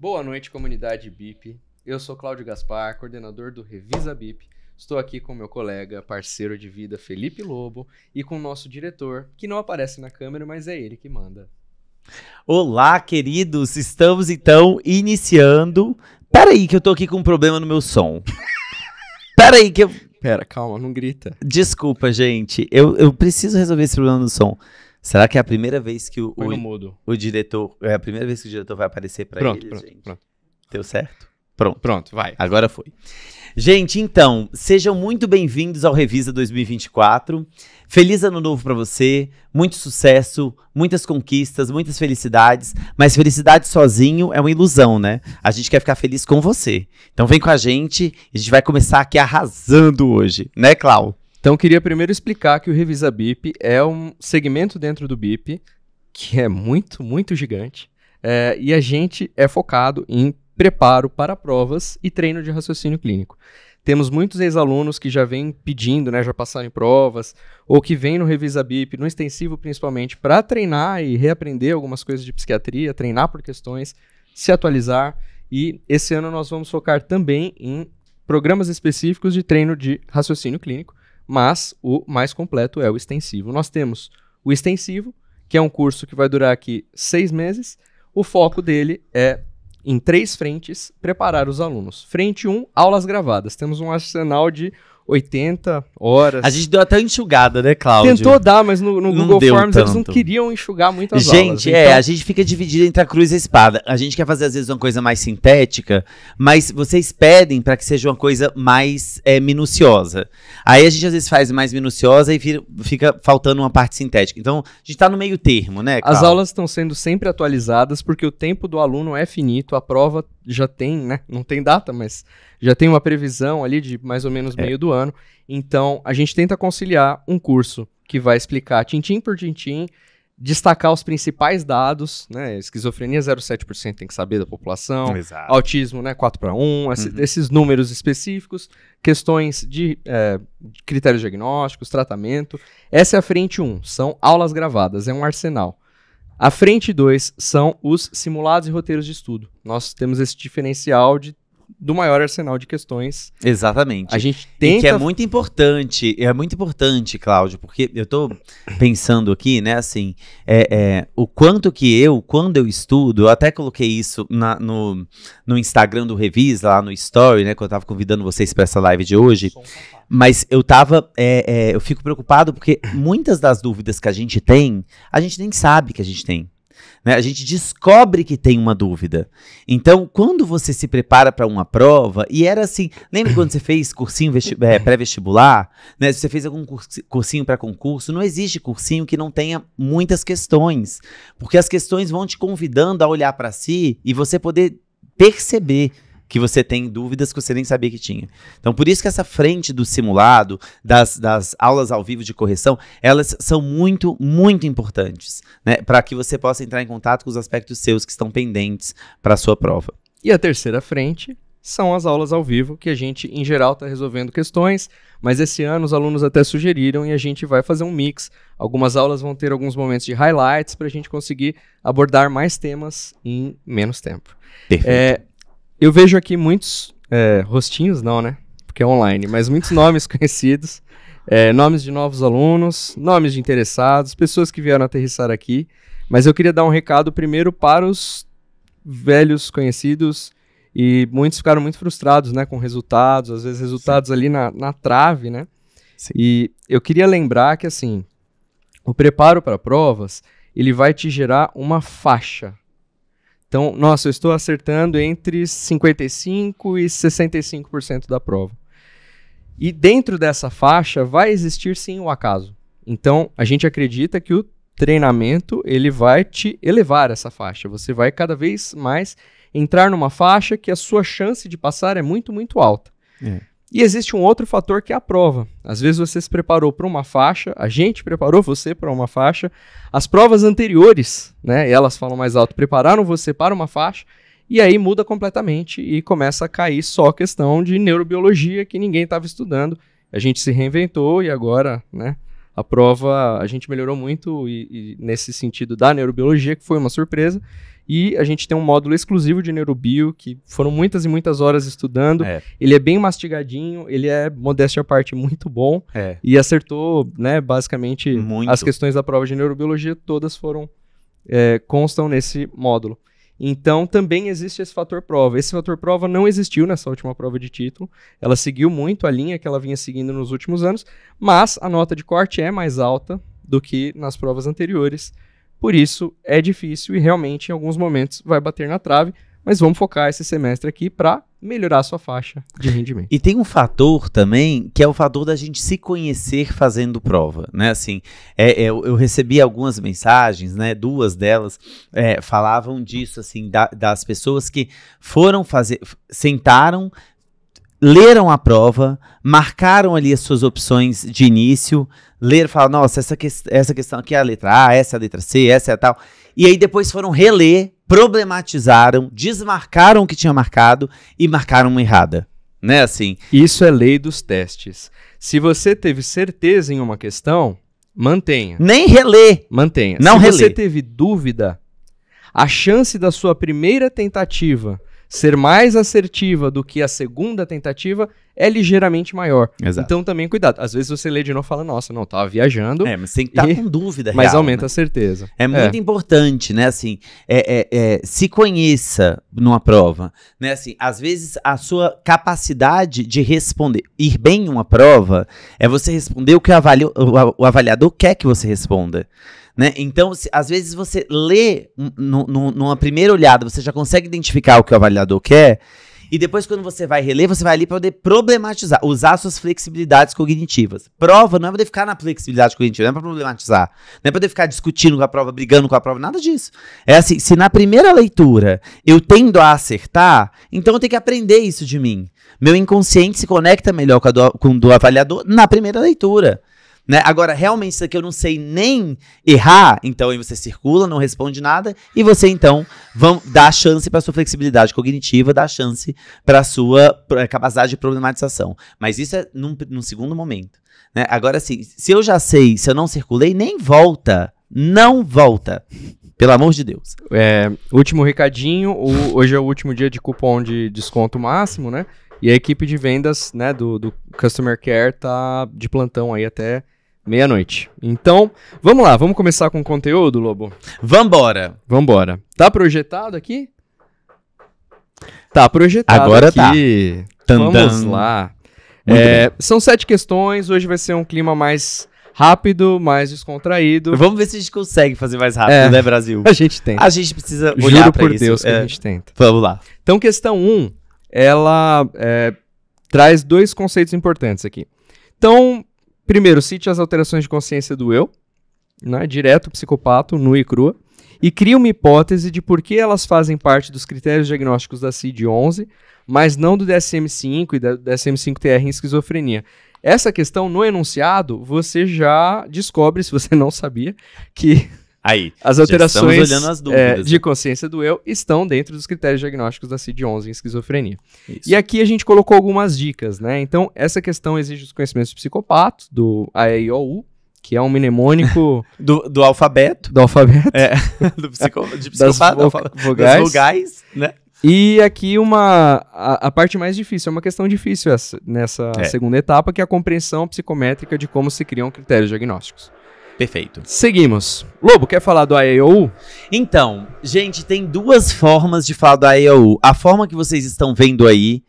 Boa noite, comunidade BIP. Eu sou Cláudio Gaspar, coordenador do Revisa BIP. Estou aqui com meu colega, parceiro de vida Felipe Lobo e com o nosso diretor, que não aparece na câmera, mas é ele que manda. Olá, queridos! Estamos então iniciando. Peraí, que eu tô aqui com um problema no meu som. Peraí, que eu. Pera, calma, não grita. Desculpa, gente. Eu, eu preciso resolver esse problema no som. Será que é a primeira vez que o, o, mudo. o diretor. É a primeira vez que o diretor vai aparecer ele? pronto, eles, pronto, gente? Pronto. Deu certo? Pronto. Pronto, vai. Agora foi. Gente, então, sejam muito bem-vindos ao Revisa 2024. Feliz ano novo para você, muito sucesso, muitas conquistas, muitas felicidades, mas felicidade sozinho é uma ilusão, né? A gente quer ficar feliz com você. Então vem com a gente, a gente vai começar aqui arrasando hoje, né, Clau? Então, queria primeiro explicar que o Revisa BIP é um segmento dentro do BIP que é muito, muito gigante. É, e a gente é focado em preparo para provas e treino de raciocínio clínico. Temos muitos ex-alunos que já vêm pedindo, né, já passaram em provas, ou que vêm no Revisa BIP, no extensivo principalmente, para treinar e reaprender algumas coisas de psiquiatria, treinar por questões, se atualizar. E esse ano nós vamos focar também em programas específicos de treino de raciocínio clínico mas o mais completo é o extensivo. Nós temos o extensivo, que é um curso que vai durar aqui seis meses. O foco dele é, em três frentes, preparar os alunos. Frente 1, um, aulas gravadas. Temos um arsenal de 80 horas. A gente deu até enxugada, né, Cláudio? Tentou dar, mas no, no Google Forms tanto. eles não queriam enxugar muito as gente, aulas. Gente, é, então... é, a gente fica dividido entre a cruz e a espada. A gente quer fazer, às vezes, uma coisa mais sintética, mas vocês pedem para que seja uma coisa mais é, minuciosa. Aí a gente, às vezes, faz mais minuciosa e vira, fica faltando uma parte sintética. Então, a gente está no meio termo, né, Cláudio? As aulas estão sendo sempre atualizadas porque o tempo do aluno é finito, a prova já tem, né? Não tem data, mas já tem uma previsão ali de mais ou menos é. meio do ano. Então, a gente tenta conciliar um curso que vai explicar tintim por tintim, destacar os principais dados, né? Esquizofrenia 0,7% tem que saber da população, Exato. autismo, né, 4 para 1, uhum. esses números específicos, questões de é, critérios diagnósticos, tratamento. Essa é a frente 1, são aulas gravadas, é um arsenal. A frente 2 são os simulados e roteiros de estudo. Nós temos esse diferencial de do maior arsenal de questões. Exatamente. A gente tenta... E que é muito importante, é muito importante, Cláudio, porque eu estou pensando aqui, né, assim, é, é, o quanto que eu, quando eu estudo, eu até coloquei isso na, no, no Instagram do Revis, lá no Story, né, quando eu estava convidando vocês para essa live de hoje. Som, tá, tá. Mas eu tava. É, é, eu fico preocupado porque muitas das dúvidas que a gente tem, a gente nem sabe que a gente tem. Né? A gente descobre que tem uma dúvida. Então, quando você se prepara para uma prova, e era assim, lembra quando você fez cursinho é, pré-vestibular? Né? você fez algum cursinho para concurso, não existe cursinho que não tenha muitas questões. Porque as questões vão te convidando a olhar para si e você poder perceber que você tem dúvidas que você nem sabia que tinha. Então, por isso que essa frente do simulado, das, das aulas ao vivo de correção, elas são muito, muito importantes, né? Para que você possa entrar em contato com os aspectos seus que estão pendentes para a sua prova. E a terceira frente são as aulas ao vivo, que a gente, em geral, está resolvendo questões, mas esse ano os alunos até sugeriram e a gente vai fazer um mix. Algumas aulas vão ter alguns momentos de highlights para a gente conseguir abordar mais temas em menos tempo. Perfeito. É, eu vejo aqui muitos é, rostinhos, não, né? Porque é online, mas muitos nomes conhecidos, é, nomes de novos alunos, nomes de interessados, pessoas que vieram aterrissar aqui. Mas eu queria dar um recado primeiro para os velhos conhecidos e muitos ficaram muito frustrados, né, com resultados, às vezes resultados Sim. ali na, na trave, né? Sim. E eu queria lembrar que assim, o preparo para provas, ele vai te gerar uma faixa, então, nossa, eu estou acertando entre 55% e 65% da prova. E dentro dessa faixa vai existir sim o acaso. Então, a gente acredita que o treinamento ele vai te elevar essa faixa. Você vai cada vez mais entrar numa faixa que a sua chance de passar é muito, muito alta. É. E existe um outro fator que é a prova. Às vezes você se preparou para uma faixa, a gente preparou você para uma faixa, as provas anteriores, né, elas falam mais alto, prepararam você para uma faixa, e aí muda completamente e começa a cair só a questão de neurobiologia que ninguém estava estudando. A gente se reinventou e agora, né, a prova a gente melhorou muito e, e nesse sentido da neurobiologia, que foi uma surpresa. E a gente tem um módulo exclusivo de neurobio, que foram muitas e muitas horas estudando. É. Ele é bem mastigadinho, ele é, modéstia à parte, muito bom. É. E acertou, né, basicamente, muito. as questões da prova de neurobiologia, todas foram, é, constam nesse módulo. Então, também existe esse fator prova. Esse fator prova não existiu nessa última prova de título. Ela seguiu muito a linha que ela vinha seguindo nos últimos anos, mas a nota de corte é mais alta do que nas provas anteriores. Por isso é difícil e realmente em alguns momentos vai bater na trave, mas vamos focar esse semestre aqui para melhorar a sua faixa de rendimento. E tem um fator também que é o fator da gente se conhecer fazendo prova, né? Assim, é, é, eu recebi algumas mensagens, né? Duas delas é, falavam disso, assim, da, das pessoas que foram fazer, sentaram leram a prova, marcaram ali as suas opções de início, leram, falaram, nossa, essa, que essa questão aqui é a letra A, essa é a letra C, essa é a tal. E aí depois foram reler, problematizaram, desmarcaram o que tinha marcado e marcaram uma errada. Né, assim. Isso é lei dos testes. Se você teve certeza em uma questão, mantenha. Nem relê. Mantenha. Não Se relê. você teve dúvida, a chance da sua primeira tentativa ser mais assertiva do que a segunda tentativa é ligeiramente maior. Exato. Então também cuidado. Às vezes você lê de novo e fala, nossa, não, tava viajando. É, mas tem que estar tá com dúvida Mas aumenta né? a certeza. É, é. muito é. importante, né, assim, é, é, é, se conheça numa prova, né, assim, às vezes a sua capacidade de responder, ir bem em uma prova, é você responder o que o, avali o avaliador quer que você responda. Né? Então, se, às vezes você lê numa primeira olhada, você já consegue identificar o que o avaliador quer, e depois, quando você vai reler, você vai ali para poder problematizar, usar suas flexibilidades cognitivas. Prova não é poder ficar na flexibilidade cognitiva, não é para problematizar. Não é poder ficar discutindo com a prova, brigando com a prova, nada disso. É assim, se na primeira leitura eu tendo a acertar, então eu tenho que aprender isso de mim. Meu inconsciente se conecta melhor com, do, com o do avaliador na primeira leitura. Né? Agora, realmente, isso aqui eu não sei nem errar, então aí você circula, não responde nada, e você então vão, dá chance para sua flexibilidade cognitiva, dá chance para sua eh, capacidade de problematização. Mas isso é num, num segundo momento. Né? Agora, assim, se eu já sei, se eu não circulei, nem volta. Não volta. Pelo amor de Deus. É, último recadinho. O, hoje é o último dia de cupom de desconto máximo, né? E a equipe de vendas, né, do, do Customer Care tá de plantão aí até Meia-noite. Então, vamos lá, vamos começar com o conteúdo, Lobo? Vambora! Vambora. Tá projetado aqui? Tá projetado Agora tá. aqui. tá. Vamos lá. É, são sete questões, hoje vai ser um clima mais rápido, mais descontraído. Vamos ver se a gente consegue fazer mais rápido, é, né, Brasil? A gente tenta. A gente precisa olhar Juro por isso. Deus que é. a gente tenta. Vamos lá. Então, questão 1, um, ela é, traz dois conceitos importantes aqui. Então, Primeiro, cite as alterações de consciência do eu, né, direto psicopata, nua e crua, e cria uma hipótese de por que elas fazem parte dos critérios diagnósticos da CID-11, mas não do DSM-5 e da DSM-5-TR em esquizofrenia. Essa questão, no enunciado, você já descobre, se você não sabia, que Aí, as alterações as é, dúvidas, é, de né? consciência do eu estão dentro dos critérios diagnósticos da CID-11 em esquizofrenia. Isso. E aqui a gente colocou algumas dicas, né? Então, essa questão exige os conhecimentos psicopatos, do AEIOU, que é um mnemônico... do, do, alfabeto. Do alfabeto. É, do psico, de psicopata, das, vogais. vogais, né? E aqui uma a, a, parte mais difícil, é uma questão difícil essa, nessa é. segunda etapa, que é a compreensão psicométrica de como se criam critérios diagnósticos. Perfeito. Seguimos. Lobo, quer falar do IAO? Então, gente, tem duas formas de falar do IAO. A forma que vocês estão vendo aí,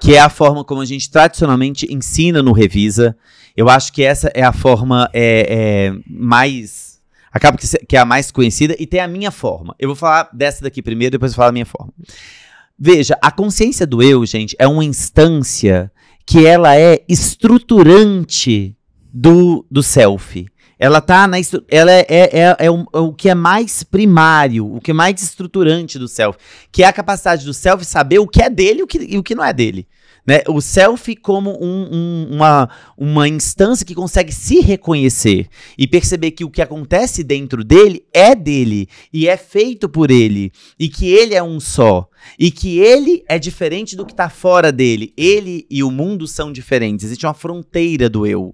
que é a forma como a gente tradicionalmente ensina no Revisa. Eu acho que essa é a forma é, é, mais. Acaba que, que é a mais conhecida e tem a minha forma. Eu vou falar dessa daqui primeiro, depois eu falo a minha forma. Veja, a consciência do eu, gente, é uma instância que ela é estruturante do, do self. Ela tá na ela é, é, é, é, o que é mais primário, o que é mais estruturante do self, que é a capacidade do self saber o que é dele e o que, e o que não é dele. Né? O self como um, um, uma, uma instância que consegue se reconhecer e perceber que o que acontece dentro dele é dele e é feito por ele e que ele é um só e que ele é diferente do que está fora dele. Ele e o mundo são diferentes. Existe uma fronteira do eu.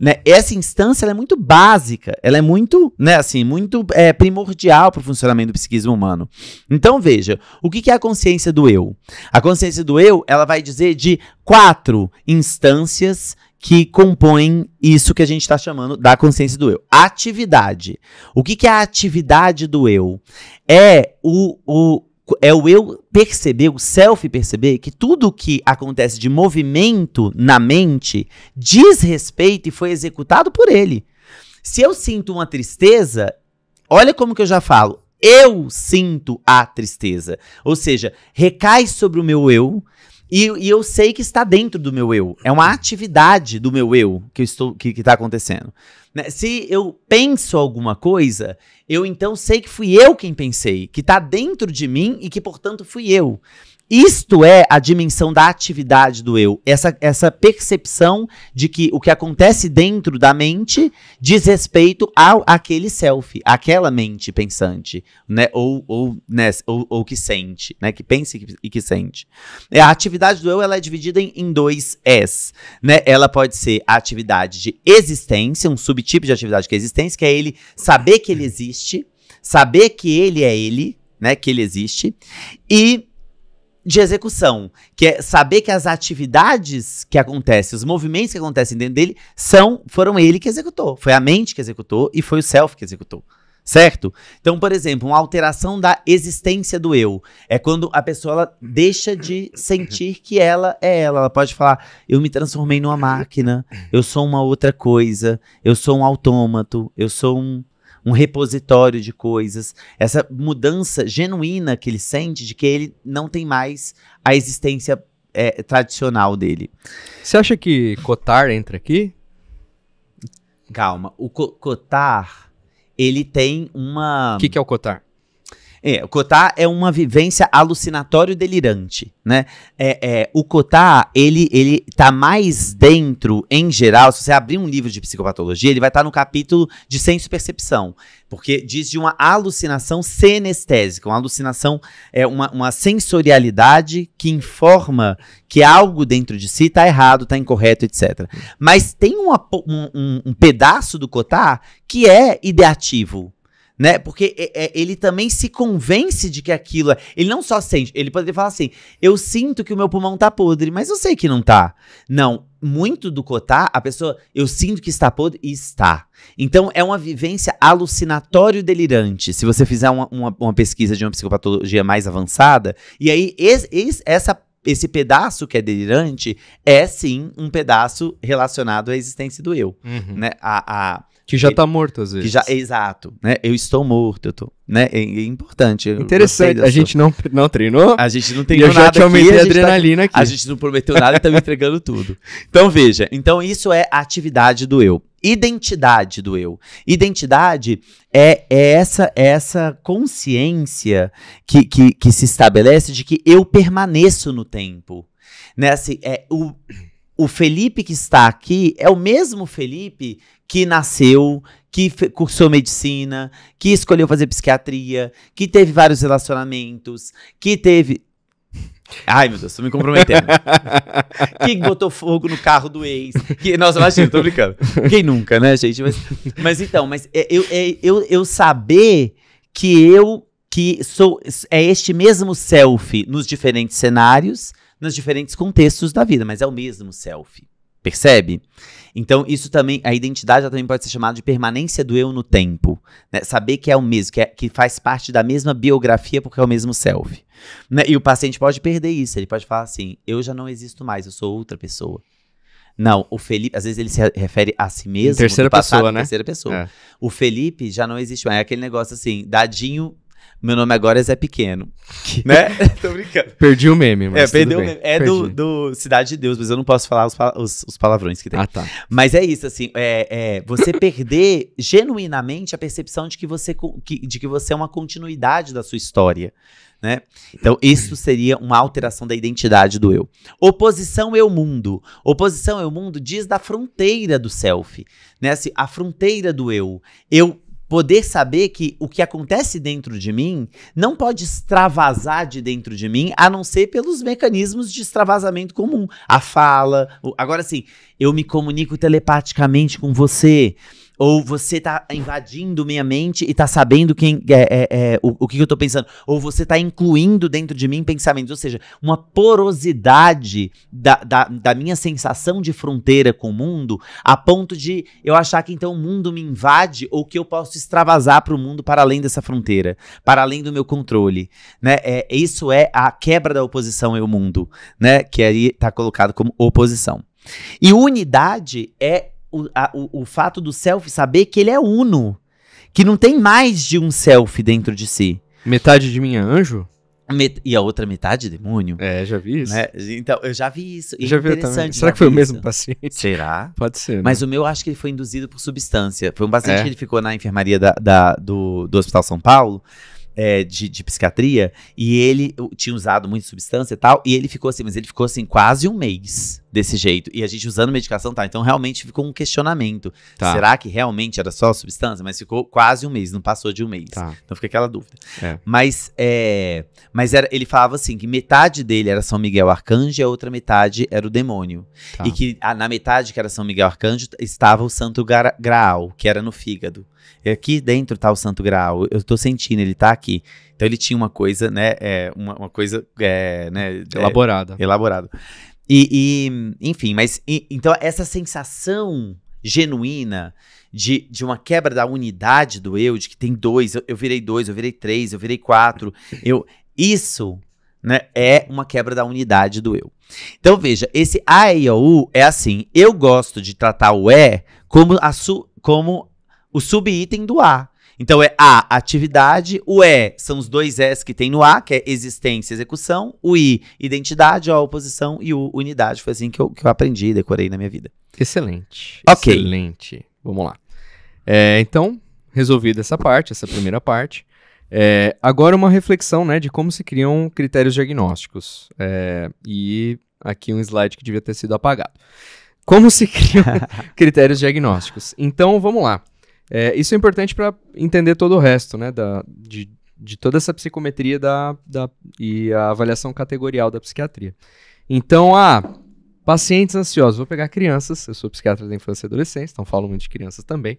Né? Essa instância é muito básica, ela é muito, né, assim, muito é, primordial para o funcionamento do psiquismo humano. Então veja, o que, que é a consciência do eu? A consciência do eu, ela vai dizer de quatro instâncias que compõem isso que a gente está chamando da consciência do eu. Atividade. O que, que é a atividade do eu? É o, o, é o eu perceber, o self perceber que tudo o que acontece de movimento na mente diz respeito e foi executado por ele. Se eu sinto uma tristeza, olha como que eu já falo. Eu sinto a tristeza. Ou seja, recai sobre o meu eu, e, e, eu sei que está dentro do meu eu. É uma atividade do meu eu que está que, que tá acontecendo. Né? Se eu penso alguma coisa, eu então sei que fui eu quem pensei, que está dentro de mim e que, portanto, fui eu. Isto é a dimensão da atividade do eu, essa, essa percepção de que o que acontece dentro da mente diz respeito ao aquele self, aquela mente pensante, né? Ou, ou, né? ou, ou que sente, né? Que pensa e que, sente. É, a atividade do eu ela é dividida em, em dois S, né? Ela pode ser a atividade de existência, um subtipo de atividade que é existência, que é ele saber que ele existe, saber que ele é ele, né? Que ele existe e de execução, que é saber que as atividades que acontecem, os movimentos que acontecem dentro dele, são foram ele que executou, foi a mente que executou e foi o self que executou. Certo? Então, por exemplo, uma alteração da existência do eu é quando a pessoa deixa de sentir que ela é ela. Ela pode falar: eu me transformei numa máquina, eu sou uma outra coisa, eu sou um autômato, eu sou um um repositório de coisas, essa mudança genuína que ele sente de que ele não tem mais a existência é, tradicional dele. Você acha que Cotar entra aqui? Calma, o Cotar, ele tem uma... O que, que é o Cotar? É, o Kotá é uma vivência alucinatório delirante, né? É, é, o Kotá, ele, ele tá mais dentro, em geral, se você abrir um livro de psicopatologia, ele vai estar tá no capítulo de senso-percepção, porque diz de uma alucinação senestésica, uma alucinação, é uma, uma sensorialidade que informa que algo dentro de si está errado, está incorreto, etc. Mas tem uma, um, um, um pedaço do Kotá que é ideativo, né? Porque é, é, ele também se convence de que aquilo. É, ele não só sente, ele poderia falar assim: eu sinto que o meu pulmão tá podre, mas eu sei que não tá. Não, muito do cotar, a pessoa, eu sinto que está podre e está. Então é uma vivência alucinatório delirante. Se você fizer uma, uma, uma pesquisa de uma psicopatologia mais avançada, e aí es, es, essa esse pedaço que é delirante é sim um pedaço relacionado à existência do eu. Uhum. Né? A, a, que já está morto, às vezes. Que já, exato, né? Eu estou morto, eu tô, né? É, é importante. Interessante, a gente não, não treinou. A gente não treinou eu nada. Eu já te aumentei aqui, a tá adrenalina tá, aqui. A gente não prometeu nada e estamos entregando tudo. Então, veja, então isso é a atividade do eu. Identidade do eu. Identidade é, é essa é essa consciência que, que, que se estabelece de que eu permaneço no tempo. Né? Assim, é o o Felipe que está aqui é o mesmo Felipe que nasceu, que cursou medicina, que escolheu fazer psiquiatria, que teve vários relacionamentos, que teve. Ai, meu Deus, tô me comprometendo. que botou fogo no carro do ex. Que, nossa, imagina, tô brincando. Quem nunca, né, gente? Mas, mas então, mas é, eu, eu, é, eu, eu saber que eu que sou é este mesmo selfie nos diferentes cenários nos diferentes contextos da vida, mas é o mesmo self. Percebe? Então, isso também, a identidade também pode ser chamada de permanência do eu no tempo. Né? Saber que é o mesmo, que, é, que faz parte da mesma biografia, porque é o mesmo self. Né? E o paciente pode perder isso, ele pode falar assim: eu já não existo mais, eu sou outra pessoa. Não, o Felipe, às vezes ele se refere a si mesmo. Em terceira passado, pessoa, né? Terceira pessoa. É. O Felipe já não existe mais. É aquele negócio assim, dadinho meu nome agora é Zé Pequeno. né? Tô brincando. Perdi o meme, mas. É, perdeu o meme. É do, do, Cidade de Deus, mas eu não posso falar os, os, os palavrões que tem. Ah, tá. Mas é isso, assim. É, é você perder genuinamente a percepção de que, você, que, de que você é uma continuidade da sua história. Né? Então, isso seria uma alteração da identidade do eu. Oposição eu mundo. Oposição eu mundo diz da fronteira do self, né? Assim, a fronteira do eu. Eu poder saber que o que acontece dentro de mim não pode extravasar de dentro de mim, a não ser pelos mecanismos de extravasamento comum. A fala. O... Agora, sim eu me comunico telepaticamente com você. Ou você tá invadindo minha mente e tá sabendo quem é, é, é o, o, que eu tô pensando. Ou você tá incluindo dentro de mim pensamentos. Ou seja, uma porosidade da, da, da minha sensação de fronteira com o mundo a ponto de eu achar que então o mundo me invade ou que eu posso extravasar para o mundo para além dessa fronteira, para além do meu controle. Né? É, isso é a quebra da oposição e o mundo, né? que aí tá colocado como oposição. E unidade é o, a, o, o fato do self saber que ele é uno. Que não tem mais de um self dentro de si. Metade de mim é anjo? Met e a outra metade demônio. É, já vi isso. Né? Então, eu já vi isso. já vi também. Será que foi o mesmo isso. paciente? Será? Pode ser. Né? Mas o meu acho que ele foi induzido por substância. Foi um paciente é. que ele ficou na enfermaria da, da do, do Hospital São Paulo. É, de, de, psiquiatria, e ele tinha usado muita substância e tal, e ele ficou assim, mas ele ficou assim quase um mês desse jeito. E a gente usando medicação, tá? Então realmente ficou um questionamento. Tá. Será que realmente era só substância? Mas ficou quase um mês, não passou de um mês. Tá. Então fica aquela dúvida. É. Mas, é, mas era, ele falava assim que metade dele era São Miguel Arcanjo e a outra metade era o demônio. Tá. E que a, na metade que era São Miguel Arcanjo estava o Santo Gra Graal, que era no fígado. E aqui dentro tá o Santo Graal. Eu tô sentindo, ele tá aqui. Então ele tinha uma coisa, né? É, uma, uma, coisa, é, né? É, elaborada. elaborada. E, e enfim, mas e, então essa sensação genuína de, de uma quebra da unidade do eu, de que tem dois, eu, eu virei dois, eu virei três, eu virei quatro, eu isso né, é uma quebra da unidade do eu. Então veja, esse a e o é assim, eu gosto de tratar o é como a su, como o subitem do a. Então é A, atividade, o E é, são os dois S que tem no A, que é existência e execução, o I, identidade, a oposição e o unidade. Foi assim que eu, que eu aprendi e decorei na minha vida. Excelente. Ok. Excelente. Vamos lá. É, então, resolvida essa parte, essa primeira parte. É, agora uma reflexão né, de como se criam critérios diagnósticos. É, e aqui um slide que devia ter sido apagado. Como se criam critérios diagnósticos? Então vamos lá. É, isso é importante para entender todo o resto, né? Da, de, de toda essa psicometria da, da, e a avaliação categorial da psiquiatria. Então, ah, pacientes ansiosos. Vou pegar crianças. Eu sou psiquiatra da infância e adolescência, então falo muito de crianças também.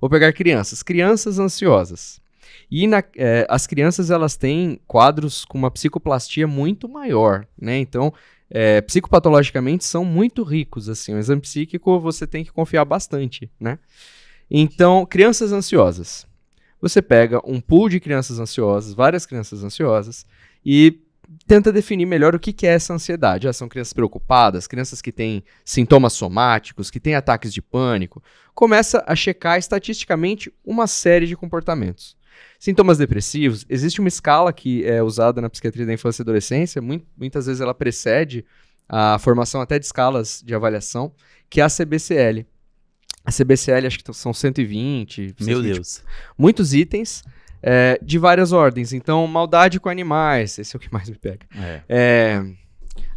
Vou pegar crianças. Crianças ansiosas. E na, é, as crianças elas têm quadros com uma psicoplastia muito maior, né? Então, é, psicopatologicamente são muito ricos assim. O exame psíquico você tem que confiar bastante, né? Então, crianças ansiosas. Você pega um pool de crianças ansiosas, várias crianças ansiosas, e tenta definir melhor o que, que é essa ansiedade. Ah, são crianças preocupadas, crianças que têm sintomas somáticos, que têm ataques de pânico. Começa a checar estatisticamente uma série de comportamentos. Sintomas depressivos, existe uma escala que é usada na psiquiatria da infância e adolescência, muitas vezes ela precede a formação até de escalas de avaliação, que é a CBCL. A CBCL acho que são 120. Meu Deus. muitos itens. É, de várias ordens. Então, maldade com animais, esse é o que mais me pega. É. É,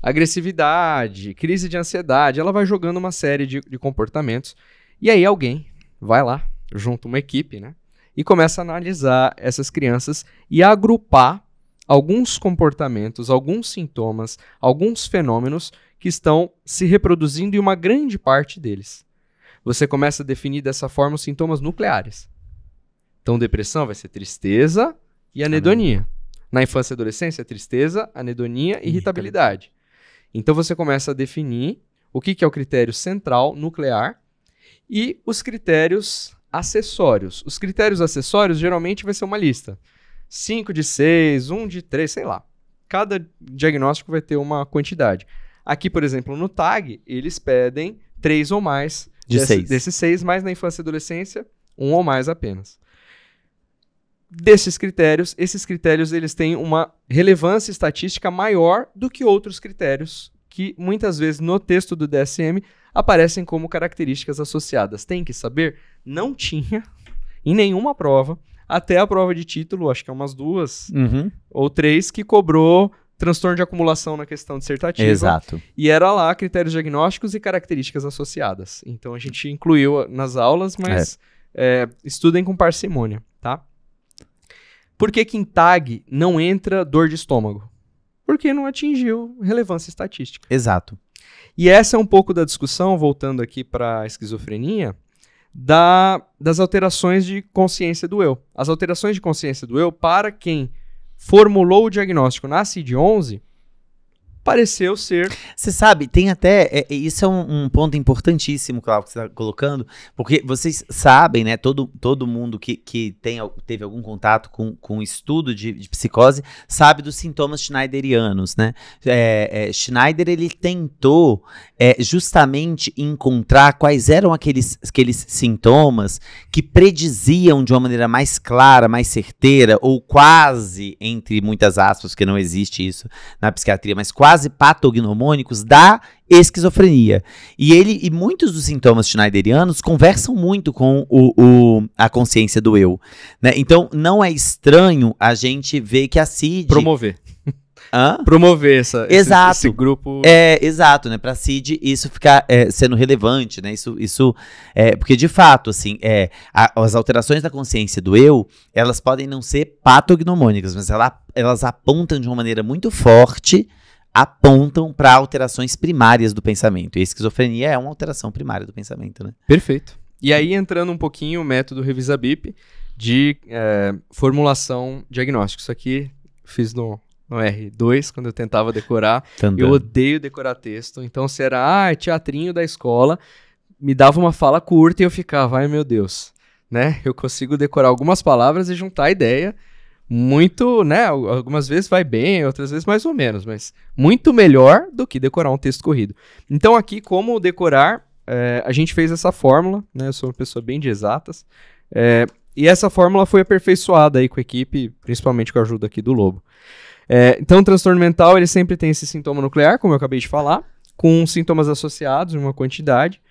agressividade, crise de ansiedade, ela vai jogando uma série de, de, comportamentos. E aí alguém vai lá, junto uma equipe, né? E começa a analisar essas crianças e agrupar alguns comportamentos, alguns sintomas, alguns fenômenos que estão se reproduzindo em uma grande parte deles você começa a definir dessa forma os sintomas nucleares. Então, depressão vai ser tristeza e anedonia. Na infância e adolescência, é tristeza, anedonia e irritabilidade. Então, você começa a definir o que, que é o critério central nuclear e os critérios acessórios. Os critérios acessórios geralmente vai ser uma lista: 5 de 6, 1 um de 3, sei lá. Cada diagnóstico vai ter uma quantidade. Aqui, por exemplo, no TAG, eles pedem três ou mais de seis. Desses seis, mais na infância e adolescência, um ou mais apenas. Desses critérios, esses critérios eles têm uma relevância estatística maior do que outros critérios que muitas vezes no texto do DSM aparecem como características associadas. Tem que saber? Não tinha em nenhuma prova, até a prova de título, acho que é umas duas uhum. ou três, que cobrou transtorno de acumulação na questão dissertativa. Exato. E era lá critérios diagnósticos e características associadas. Então a gente incluiu nas aulas, mas é. É, estudem com parcimônia, tá? Por que, que em TAG não entra dor de estômago? Porque não atingiu relevância estatística. Exato. E essa é um pouco da discussão, voltando aqui para a esquizofrenia, da, das alterações de consciência do eu. As alterações de consciência do eu, para quem formulou o diagnóstico na CID-11, pareceu ser. Você sabe, tem até. É, é isso é um, um, ponto importantíssimo, Cláudio, que você está colocando, porque vocês sabem, né? Todo, todo mundo que, que tem, teve algum contato com, com estudo de, de psicose sabe dos sintomas schneiderianos, né? É, é, Schneider ele tentou é, justamente encontrar quais eram aqueles, aqueles sintomas que prediziam de uma maneira mais clara, mais certeira, ou quase, entre muitas aspas, que não existe isso na psiquiatria, mas quase quase patognomônicos da esquizofrenia. E ele e muitos dos sintomas schneiderianos conversam muito com o, o a consciência do eu. Né? Então, não é estranho a gente ver que a CID... Promover. Hã? Promover essa, exato. Esse, esse, grupo. É, exato, né? Pra CID isso ficar é, sendo relevante, né? Isso, isso é, porque de fato, assim, é, a, as alterações da consciência do eu, elas podem não ser patognomônicas, mas ela, elas apontam de uma maneira muito forte apontam para alterações primárias do pensamento. E a esquizofrenia é uma alteração primária do pensamento, né? Perfeito. E aí, entrando um pouquinho o método Revisabip de é, formulação diagnóstico. Isso aqui fiz no, no R2, quando eu tentava decorar. eu odeio decorar texto. Então, se era, ah, é teatrinho da escola, me dava uma fala curta e eu ficava, ai meu Deus, né? Eu consigo decorar algumas palavras e juntar a ideia muito, né? Algumas vezes vai bem, outras vezes mais ou menos, mas muito melhor do que decorar um texto corrido. Então, aqui, como decorar, é, a gente fez essa fórmula, né? Eu sou uma pessoa bem de exatas. É, e essa fórmula foi aperfeiçoada aí com a equipe, principalmente com a ajuda aqui do Lobo. É, então, o transtorno mental, ele sempre tem esse sintoma nuclear, como eu acabei de falar, com sintomas associados em uma quantidade.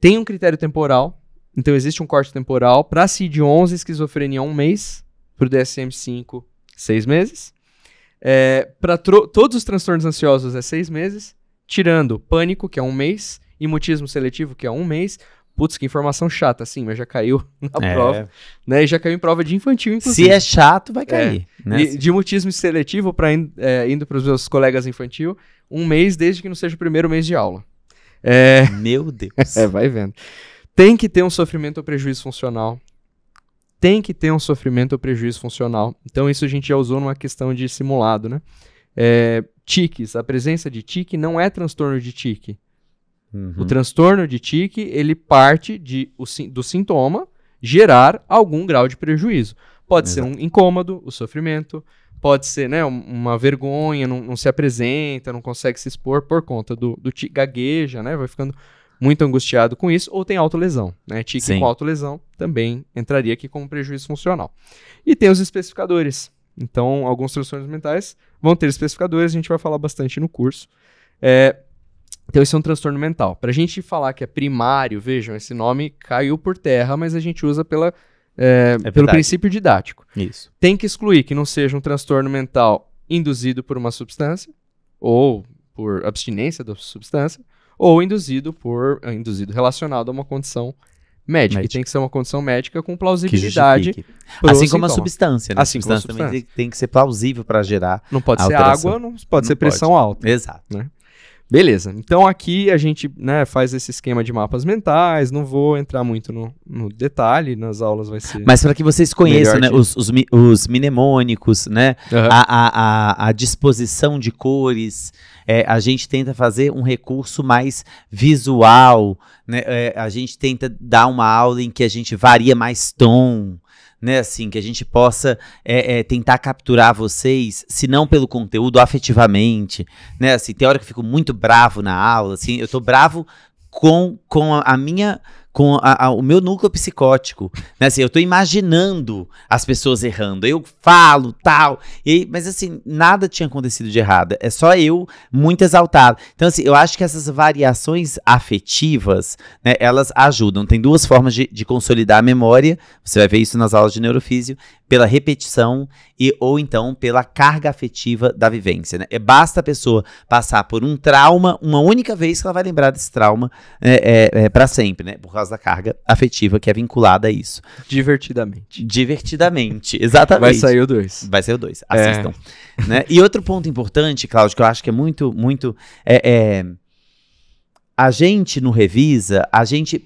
Tem um critério temporal, então existe um corte temporal. Para CID-11, esquizofrenia, um mês para o DSM-5, seis meses. É, para todos os transtornos ansiosos é seis meses, tirando pânico, que é um mês, e mutismo seletivo, que é um mês. Putz, que informação chata, assim, mas já caiu na é. prova, né? E já caiu em prova de infantil, inclusive. Se é chato, vai é. cair. Né? É. Né? De, de mutismo seletivo, para in, indo para os meus colegas infantil, um mês desde que não seja o primeiro mês de aula. É. Meu Deus. é, vai vendo. Tem que ter um sofrimento ou prejuízo funcional tem que ter um sofrimento ou prejuízo funcional. Então, isso a gente já usou numa questão de simulado, né? É, tiques, a presença de tique não é transtorno de tique. Uhum. O transtorno de tique, ele parte de, o, do sintoma gerar algum grau de prejuízo. Pode Exato. ser um incômodo, o sofrimento, pode ser né, uma vergonha, não, não, se apresenta, não consegue se expor por conta do, do gagueja, né? Vai ficando muito angustiado com isso, ou tem autolesão. Né? Tique Sim. com autolesão também entraria aqui como prejuízo funcional. E tem os especificadores. Então, alguns transtornos mentais vão ter especificadores, a gente vai falar bastante no curso. É, então, esse é um transtorno mental. Para a gente falar que é primário, vejam, esse nome caiu por terra, mas a gente usa pela, é, é pelo princípio didático. Isso. Tem que excluir que não seja um transtorno mental induzido por uma substância ou por abstinência da substância, ou induzido por eh, induzido relacionado a uma condição médica. médica. E tem que ser uma condição médica com plausibilidade. Assim como sintoma. a substância, né? Assim a substância, substância. também tem que ser plausível para gerar. Não pode ser água, não pode não ser pressão pode. alta. Exato. Né? Beleza, então aqui a gente né, faz esse esquema de mapas mentais, não vou entrar muito no, no detalhe, nas aulas vai ser. Mas para que vocês conheçam né, de... os, os, os, mnemônicos, né, uhum. a, a, a, disposição de cores, é, a gente tenta fazer um recurso mais visual, né, é, a gente tenta dar uma aula em que a gente varia mais tom né? Assim, que a gente possa é, é, tentar capturar vocês, se não pelo conteúdo, afetivamente, né? Assim, tem hora que eu fico muito bravo na aula, assim, eu tô bravo com, com a minha com a, a, o meu núcleo psicótico. Né? Assim, eu estou imaginando as pessoas errando. Eu falo, tal. E, mas assim, nada tinha acontecido de errado. É só eu muito exaltado. Então, assim, eu acho que essas variações afetivas, né, elas ajudam. Tem duas formas de, de consolidar a memória. Você vai ver isso nas aulas de neurofísio pela repetição e ou então pela carga afetiva da vivência. Né? É, basta a pessoa passar por um trauma uma única vez que ela vai lembrar desse trauma é, é, é para sempre, né? Por causa da carga afetiva que é vinculada a isso. Divertidamente. Divertidamente, exatamente. Vai sair o 2. Vai sair o 2, é. assistam. Né? E outro ponto importante, Cláudio, que eu acho que é muito, muito é, é, a gente no Revisa, a gente.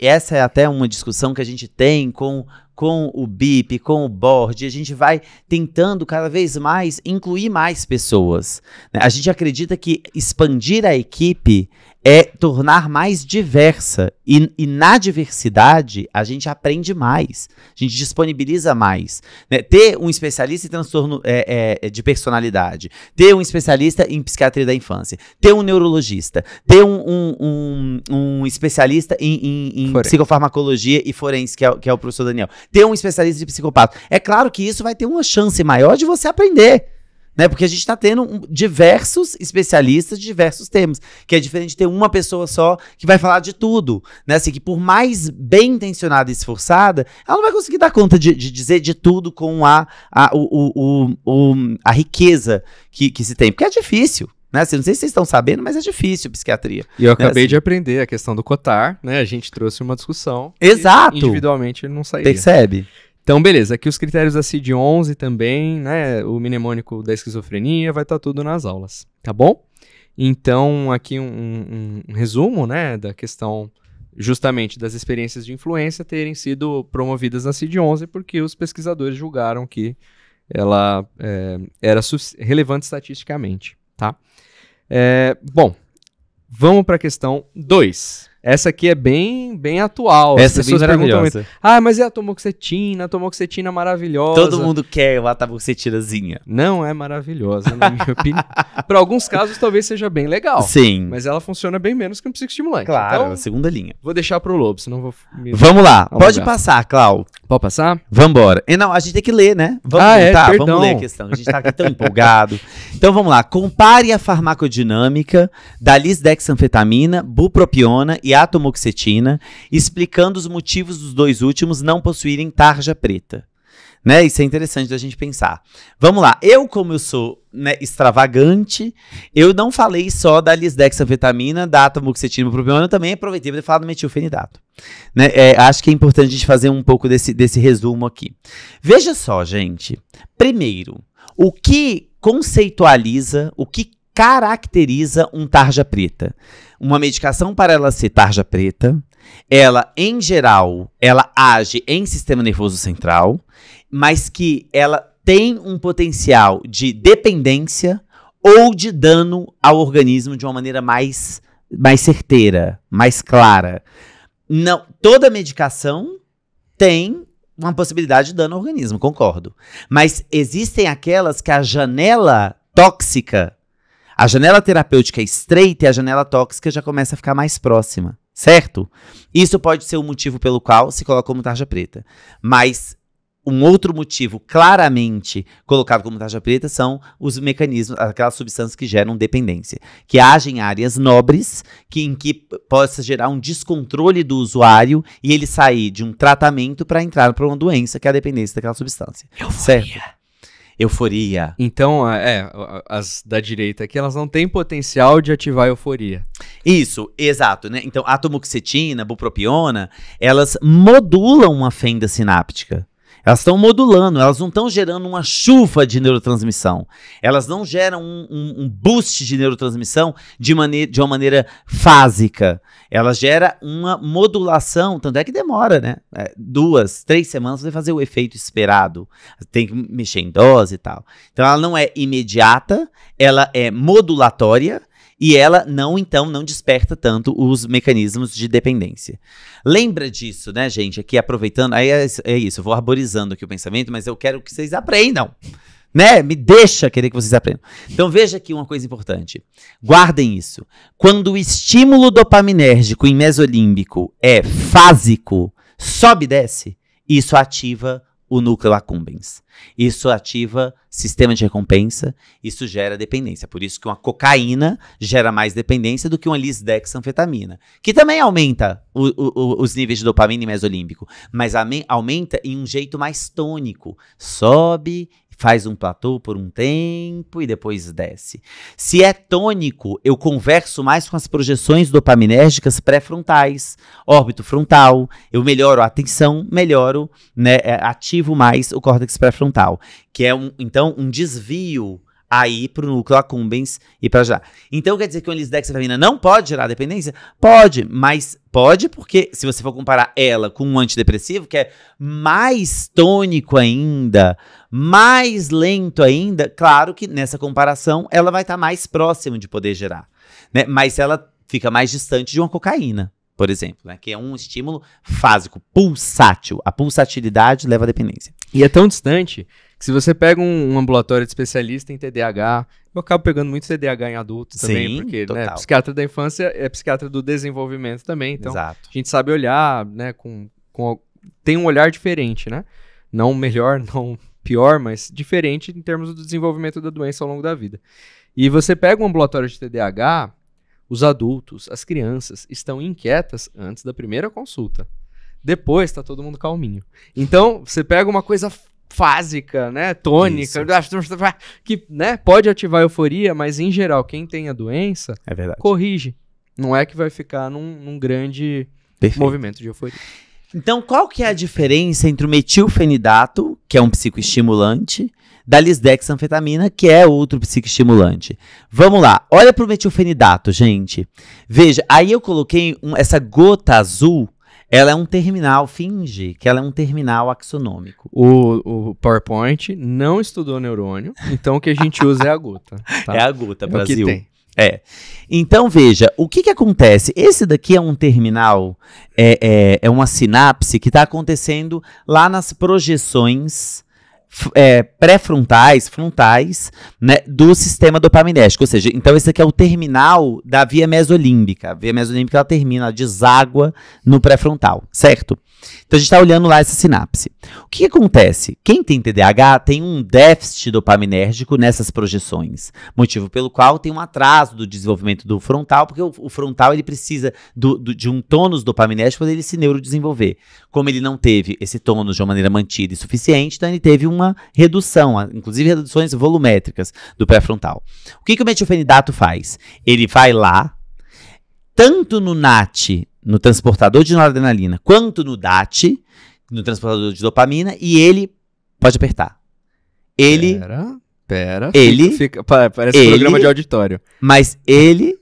Essa é até uma discussão que a gente tem com com o BIP, com o board, a gente vai tentando cada vez mais incluir mais pessoas. Né? A gente acredita que expandir a equipe é tornar mais diversa. E, e, na diversidade, a gente aprende mais, a gente disponibiliza mais. Né? Ter um especialista em transtorno é, é, é de personalidade, ter um especialista em psiquiatria da infância, ter um neurologista, ter um, um, um, um especialista em, em, em psicofarmacologia e forense, que é, que é o professor Daniel, ter um especialista de psicopata. É claro que isso vai ter uma chance maior de você aprender. Né? Porque a gente está tendo diversos especialistas de diversos temas, que é diferente de ter uma pessoa só que vai falar de tudo. Né? Assim, que por mais bem intencionada e esforçada, ela não vai conseguir dar conta de, de dizer de tudo com a, a, o, o, o, a riqueza que, que se tem. Porque é difícil. Né? Assim, não sei se vocês estão sabendo, mas é difícil psiquiatria. E eu né? acabei assim. de aprender a questão do cotar, né? A gente trouxe uma discussão. Exato. individualmente ele não sairia. Percebe? Então, beleza, aqui os critérios da CID-11 também, né, o mnemônico da esquizofrenia, vai estar tá tudo nas aulas, tá bom? Então, aqui um, um, um resumo, né, da questão justamente das experiências de influência terem sido promovidas na CID-11 porque os pesquisadores julgaram que ela é, era relevante estatisticamente, tá? É, bom, vamos para a questão 2. Essa aqui é bem, bem atual. Essa As é pessoas é perguntam muito. Ah, mas é a tomoxetina, a tomoxetina maravilhosa. Todo mundo quer uma tamoxetinazinha. Não é maravilhosa, na minha opinião. Para alguns casos, talvez seja bem legal. Sim. Mas ela funciona bem menos que um psicoestimulante. Claro, então, é segunda linha. Vou deixar pro Lobo, senão vou... Me... Vamos lá. Pode passar, Clau. Pode passar? Vambora. E não, a gente tem que ler, né? Vamos, ah, é, tá? Perdão. Vamos ler a questão. A gente tá aqui tão empolgado. Então, vamos lá. Compare a farmacodinâmica da lisdexanfetamina, bupropiona e atomoxetina, explicando os motivos dos dois últimos não possuírem tarja preta. Né? Isso é interessante da gente pensar. Vamos lá. Eu, como eu sou né, extravagante, eu não falei só da lisdexanfetamina, da atomoxetina propiona, eu também aproveitei para falar do metilfenidato. Né? É, acho que é importante a gente fazer um pouco desse, desse resumo aqui. Veja só, gente. Primeiro, o que conceitualiza, o que caracteriza um tarja preta? uma medicação para ela ser tarja preta, ela, em geral, ela age em sistema nervoso central, mas que ela tem um potencial de dependência ou de dano ao organismo de uma maneira mais, mais certeira, mais clara. Não, toda medicação tem uma possibilidade de dano ao organismo, concordo. Mas existem aquelas que a janela tóxica a janela terapêutica é estreita e a janela tóxica já começa a ficar mais próxima, certo? Isso pode ser o um motivo pelo qual se coloca como tarja preta. Mas um outro motivo claramente colocado como tarja preta são os mecanismos, aquelas substâncias que geram dependência, que agem em áreas nobres, que em que possa gerar um descontrole do usuário e ele sair de um tratamento para entrar para uma doença que é a dependência daquela substância. Eu Certo? euforia. Então, é, as da direita aqui, elas não têm potencial de ativar euforia. Isso, exato, né? Então, atomoxetina, bupropiona, elas modulam a fenda sináptica. Elas estão modulando, elas não estão gerando uma chuva de neurotransmissão. Elas não geram um, um, um boost de neurotransmissão de, maneira, de uma maneira fásica. Ela gera uma modulação, tanto é que demora, né? É, duas, três semanas para fazer o efeito esperado. Tem que mexer em dose e tal. Então ela não é imediata, ela é modulatória e ela não, então, não desperta tanto os mecanismos de dependência. Lembra disso, né, gente? Aqui aproveitando, aí é, é isso, eu vou arborizando aqui o pensamento, mas eu quero que vocês aprendam. Né? Me deixa querer que vocês aprendam. Então veja aqui uma coisa importante. Guardem isso. Quando o estímulo dopaminérgico em mesolímbico é fásico, sobe e desce, isso ativa o núcleo accumbens. Isso ativa sistema de recompensa, isso gera dependência. Por isso que uma cocaína gera mais dependência do que uma lisdexanfetamina, que também aumenta o, o, os níveis de dopamina e mesolímbico, mas aumenta em um jeito mais tônico. Sobe faz um platô por um tempo e depois desce. Se é tônico, eu converso mais com as projeções dopaminérgicas pré-frontais, órbito frontal, eu melhoro a atenção, melhoro, né, é, ativo mais o córtex pré-frontal, que é um, então um desvio aí para o núcleo accumbens e para já. Então quer dizer que uma lisdexafetamina não pode gerar dependência? Pode, mas pode porque se você for comparar ela com um antidepressivo que é mais tônico ainda, mais lento ainda, claro que nessa comparação ela vai estar tá mais próxima de poder gerar, né? Mas ela fica mais distante de uma cocaína, por exemplo, né? que é um estímulo fásico, pulsátil. A pulsatilidade leva à dependência. E é tão distante se você pega um, um, ambulatório de especialista em TDAH, eu acabo pegando muito TDAH em adultos Sim, também, porque né, psiquiatra da infância é psiquiatra do desenvolvimento também. Então, Exato. a gente sabe olhar, né, com, com tem um olhar diferente, né? Não melhor, não pior, mas diferente em termos do desenvolvimento da doença ao longo da vida. E você pega um ambulatório de TDAH, os adultos, as crianças estão inquietas antes da primeira consulta. Depois está todo mundo calminho. Então, você pega uma coisa fásica, né? Tônica, que né, pode ativar euforia, mas em geral, quem tem a doença, é corrige. Não é que vai ficar num, num grande Perfeito. movimento de euforia. Então, qual que é a diferença entre o metilfenidato, que é um psicoestimulante, da lisdexanfetamina, que é outro psicoestimulante? Vamos lá, olha para o metilfenidato, gente. Veja, aí eu coloquei um, essa gota azul ela é um terminal, finge que ela é um terminal axonômico. O, o PowerPoint não estudou neurônio, então o que a gente usa é a gota. Tá? É a gota é Brasil. É. Então veja, o que, que acontece? Esse daqui é um terminal, é, é, é uma sinapse que está acontecendo lá nas projeções é, pré-frontais, frontais, né, do sistema dopaminérgico. Ou seja, então esse aqui é o terminal da via mesolímbica. A via mesolímbica ela termina, ela deságua no pré-frontal, certo? Então a gente está olhando lá essa sinapse. O que, que acontece? Quem tem TDAH tem um déficit dopaminérgico nessas projeções, motivo pelo qual tem um atraso do desenvolvimento do frontal, porque o, o frontal ele precisa do, do, de um tônus dopaminérgico para ele se neurodesenvolver. Como ele não teve esse tônus de uma maneira mantida e suficiente, então ele teve uma uma redução, inclusive reduções volumétricas do pré-frontal. O que, que o metilfenidato faz? Ele vai lá, tanto no NAT, no transportador de noradrenalina, quanto no DAT, no transportador de dopamina, e ele pode apertar. Ele. Pera, pera. Ele. Fica, fica, parece ele, um programa de auditório. Mas ele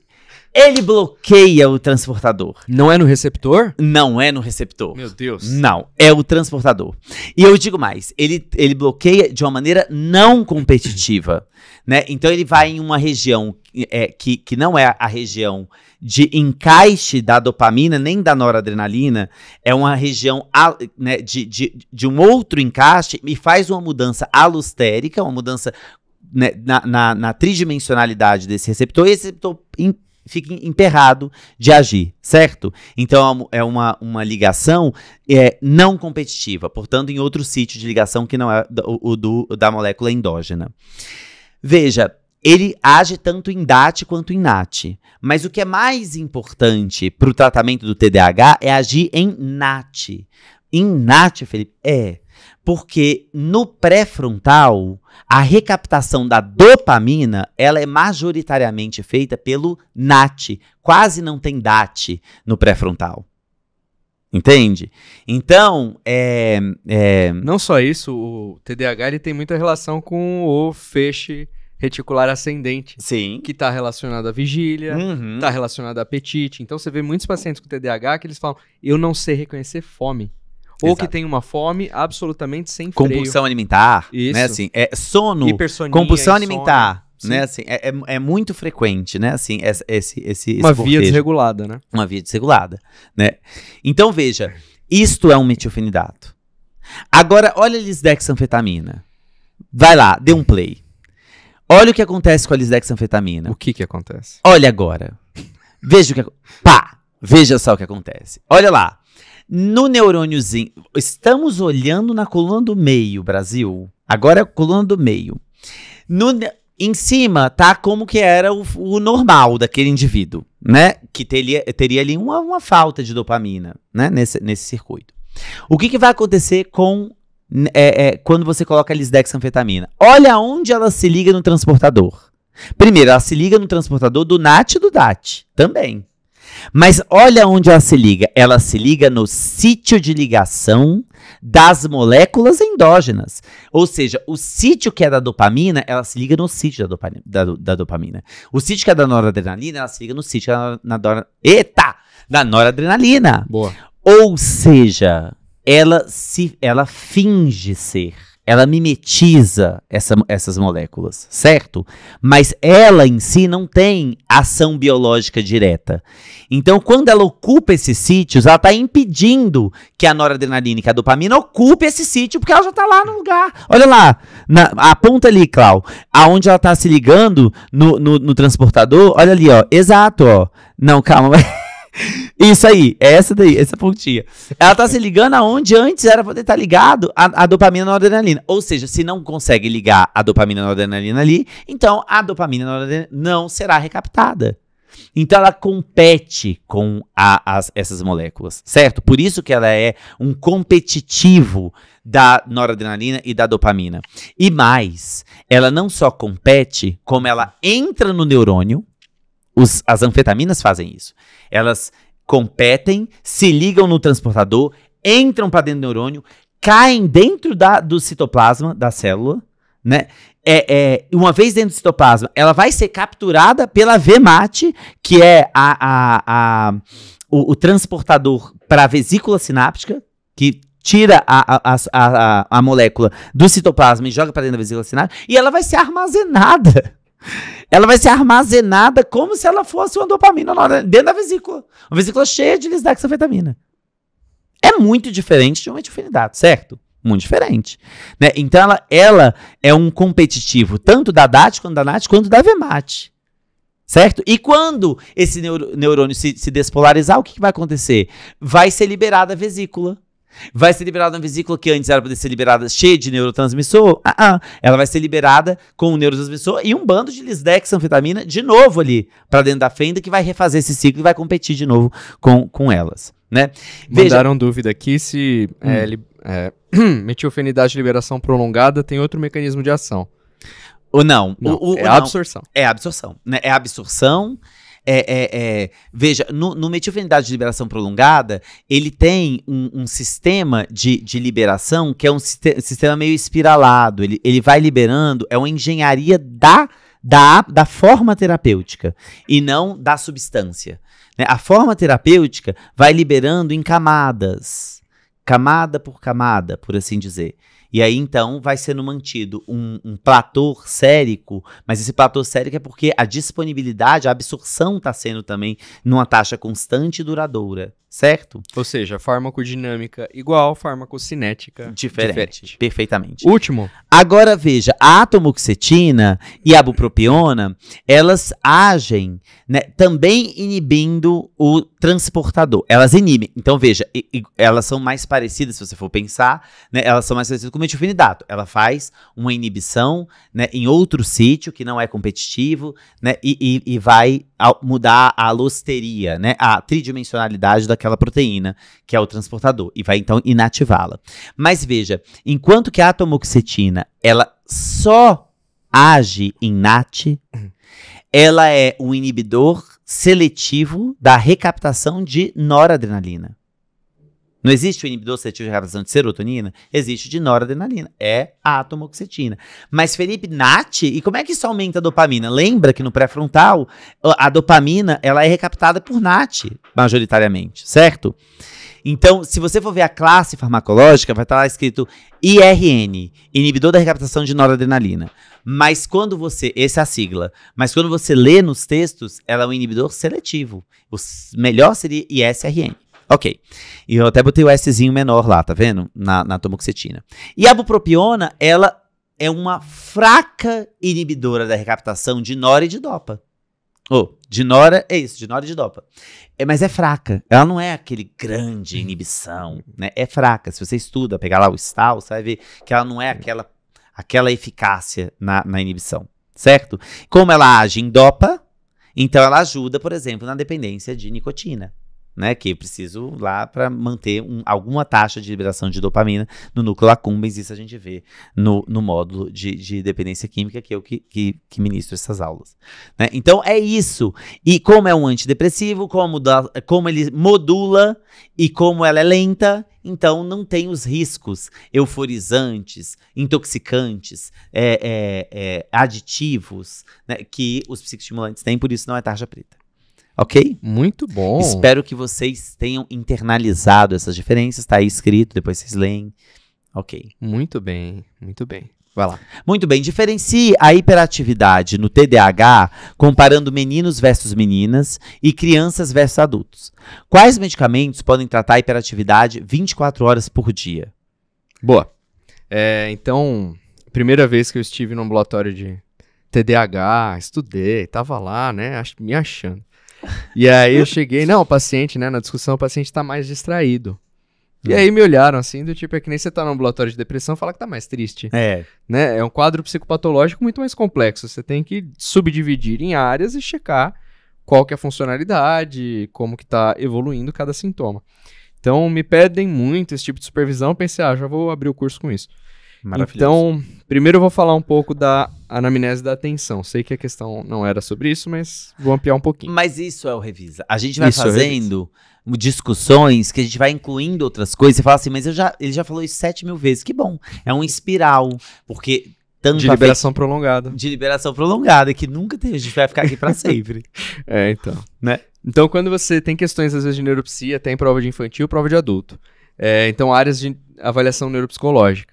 ele bloqueia o transportador. Não é no receptor? Não é no receptor. Meu Deus. Não, é o transportador. E eu digo mais, ele, ele bloqueia de uma maneira não competitiva. né? Então ele vai em uma região é, que, que não é a região de encaixe da dopamina nem da noradrenalina, é uma região né, de, de, de um outro encaixe e faz uma mudança alustérica, uma mudança né, na, na, na, tridimensionalidade desse receptor, e esse receptor fica emperrado de agir, certo? Então é, é uma, uma ligação é, não competitiva, portanto, em outro sítio de ligação que não é o, o do, da molécula endógena. Veja, ele age tanto em DAT quanto em NAT. Mas o que é mais importante para o tratamento do TDAH é agir em NAT. Em NAT, Felipe, é porque no pré-frontal, a recaptação da dopamina, ela é majoritariamente feita pelo NAT. Quase não tem DAT no pré-frontal. Entende? Então, é, é, Não só isso, o TDAH ele tem muita relação com o feixe reticular ascendente. Sim. Que está relacionado à vigília, está uhum. Tá relacionado a apetite. Então, você vê muitos pacientes com TDAH que eles falam, eu não sei reconhecer fome. Ou Exato. que tem uma fome absolutamente sem freio. Compulsão alimentar, né, Isso. né? Assim, é sono, compulsão alimentar, né, Sim. né? Assim, é, é, é, muito frequente, né? Assim, esse, esse, esse uma via desregulada, né? Uma via desregulada, né? Então veja, isto é um metilfenidato. Agora olha a lisdexanfetamina. Vai lá, dê um play. Olha o que acontece com a lisdexanfetamina. O que que acontece? Olha agora. Veja o que pá, veja só o que acontece. Olha lá no neurôniozinho. Estamos olhando na coluna do meio, Brasil. Agora é a coluna do meio. No, em cima tá como que era o, o, normal daquele indivíduo, né? Que teria, teria ali uma, uma falta de dopamina, né? Nesse, nesse circuito. O que, que vai acontecer com é, é, quando você coloca a lisdexanfetamina? Olha onde ela se liga no transportador. Primeiro, ela se liga no transportador do NAT e do DAT também. Mas olha onde ela se liga. Ela se liga no sítio de ligação das moléculas endógenas. Ou seja, o sítio que é da dopamina, ela se liga no sítio da dopamina. Da, da dopamina. O sítio que é da noradrenalina, ela se liga no sítio da, é na, na, eita, da noradrenalina. Boa. Ou seja, ela se ela finge ser ela mimetiza essa, essas moléculas, certo? Mas ela em si não tem ação biológica direta. Então, quando ela ocupa esses sítios, ela está impedindo que a noradrenalina e a dopamina ocupe esse sítio, porque ela já está lá no lugar. Olha lá, na, aponta ali, Clau, aonde ela está se ligando no, no, no transportador, olha ali, ó, exato, ó. Não, calma, Isso aí, é essa daí, essa pontinha. Ela tá se ligando aonde antes era poder estar tá ligado a, a dopamina na adrenalina. Ou seja, se não consegue ligar a dopamina na adrenalina ali, então a dopamina na não será recaptada. Então ela compete com a, as, essas moléculas, certo? Por isso que ela é um competitivo da noradrenalina e da dopamina. E mais, ela não só compete, como ela entra no neurônio. Os, as anfetaminas fazem isso. Elas competem, se ligam no transportador, entram para dentro do neurônio, caem dentro da, do citoplasma da célula, né? É, é, uma vez dentro do citoplasma, ela vai ser capturada pela VMAT, que é a, a, a o, o, transportador para a vesícula sináptica, que tira a, a, a, a, molécula do citoplasma e joga para dentro da vesícula sináptica, e ela vai ser armazenada ela vai ser armazenada como se ela fosse uma dopamina dentro da vesícula. Uma vesícula cheia de lisdexafetamina. É muito diferente de um metilfenidato, certo? Muito diferente. Né? Então ela, ela é um competitivo, tanto da DAT quanto da NAT, quanto da VMAT. Certo? E quando esse neurônio se, se despolarizar, o que, que vai acontecer? Vai ser liberada a vesícula. Vai ser liberada uma vesícula que antes era para ser liberada cheia de neurotransmissor? Ah, ah, Ela vai ser liberada com um neurotransmissor e um bando de lisdexanfetamina de novo ali, para dentro da fenda, que vai refazer esse ciclo e vai competir de novo com, com elas. Né? Veja, Mandaram dúvida aqui se hum. é, li, é, metilfenidato de liberação prolongada tem outro mecanismo de ação. Ou não. não o, o, é a absorção. É a absorção. Né? É a absorção é, é, é, veja, no, no metilfenidato de liberação prolongada, ele tem um, um sistema de, de, liberação que é um sistema meio espiralado. Ele, ele vai liberando, é uma engenharia da, da, da forma terapêutica e não da substância. Né? A forma terapêutica vai liberando em camadas. Camada por camada, por assim dizer. E aí então vai sendo mantido um, um platô sérico, mas esse platô sérico é porque a disponibilidade, a absorção está sendo também numa taxa constante e duradoura, certo? Ou seja, farmacodinâmica igual farmacocinética diferente, diferente. Perfeitamente. Último. Agora veja, a atomoxetina e a bupropiona, elas agem né, também inibindo o transportador. Elas inibem. Então, veja, e, e, elas são mais parecidas, se você for pensar, né? Elas são mais parecidas com o metilfenidato. Ela faz uma inibição né, em outro sítio que não é competitivo, né? E, e, e vai mudar a alosteria, né? A tridimensionalidade daquela proteína, que é o transportador. E vai, então, inativá-la. Mas veja, enquanto que a atomoxetina, ela só age em NAT, uhum. ela é um inibidor seletivo da recaptação de noradrenalina. Não existe o inibidor seletivo de recaptação de serotonina? Existe de noradrenalina. É a atomoxetina. Mas, Felipe, NAT, e como é que isso aumenta a dopamina? Lembra que no pré-frontal, a dopamina ela é recaptada por NAT, majoritariamente, certo? Certo. Então, se você for ver a classe farmacológica, vai estar lá escrito IRN, inibidor da recaptação de noradrenalina. Mas quando você, essa é a sigla, mas quando você lê nos textos, ela é um inibidor seletivo. O melhor seria ISRN. Ok. E eu até botei o Szinho menor lá, tá vendo? Na, na tomoxetina. E a bupropiona, ela é uma fraca inibidora da recaptação de nora e de dopa. Oh, Dinora é isso, Dinora e de É, mas é fraca. Ela não é aquele grande inibição, né? É fraca. Se você estuda, pegar lá o Stahl, você vai ver que ela não é aquela, aquela eficácia na, na inibição, certo? Como ela age em dopa, então ela ajuda, por exemplo, na dependência de nicotina né? Que preciso lá para manter um, alguma taxa de liberação de dopamina no núcleo accumbens. Isso a gente vê no, no módulo de, de dependência química, que eu que, que, que ministro essas aulas. Né? Então é isso. E como é um antidepressivo, como, da, como ele modula e como ela é lenta, então não tem os riscos euforizantes, intoxicantes, é, é, é, aditivos né, que os psicoestimulantes têm, por isso não é tarja preta. Ok? Muito bom. Espero que vocês tenham internalizado essas diferenças. Está aí escrito, depois vocês leem. Ok. Muito bem, muito bem. Vai lá. Muito bem, diferencie a hiperatividade no TDAH comparando meninos versus meninas e crianças versus adultos. Quais medicamentos podem tratar a hiperatividade 24 horas por dia? Boa. É, então, primeira vez que eu estive no ambulatório de TDAH, estudei, tava lá, né, me achando. E aí eu cheguei, não, o paciente, né, na discussão, o paciente tá mais distraído. E é. aí me olharam assim, do tipo, é que nem você tá no ambulatório de depressão, fala que tá mais triste. É. Né? É um quadro psicopatológico muito mais complexo. Você tem que subdividir em áreas e checar qual que é a funcionalidade, como que tá evoluindo cada sintoma. Então, me pedem muito esse tipo de supervisão, pensei, ah, já vou abrir o curso com isso. Então, primeiro eu vou falar um pouco da anamnese da atenção. Sei que a questão não era sobre isso, mas vou ampliar um pouquinho. Mas isso é o Revisa. A gente vai isso é fazendo é discussões que a gente vai incluindo outras coisas e fala assim, mas eu já, ele já falou isso sete mil vezes. Que bom. É um espiral. Porque tanto de liberação prolongada. De liberação prolongada, que nunca tem. A gente vai ficar aqui para sempre. é, então. Né? Então, quando você tem questões, às vezes, de neuropsia, até em prova de infantil, prova de adulto. É, então, áreas de avaliação neuropsicológica.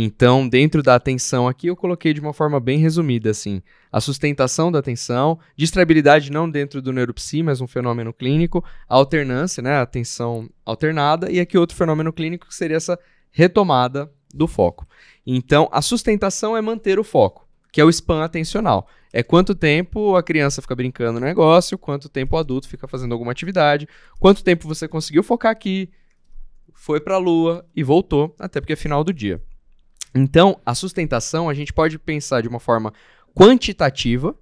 Então, dentro da atenção aqui, eu coloquei de uma forma bem resumida, assim, a sustentação da atenção, distrabilidade não dentro do neuropsi, mas um fenômeno clínico, a alternância, né, a atenção alternada, e aqui outro fenômeno clínico que seria essa retomada do foco. Então, a sustentação é manter o foco, que é o span atencional. É quanto tempo a criança fica brincando no negócio, quanto tempo o adulto fica fazendo alguma atividade, quanto tempo você conseguiu focar aqui, foi para a lua e voltou, até porque é final do dia. Então, a sustentação a gente pode pensar de uma forma quantitativa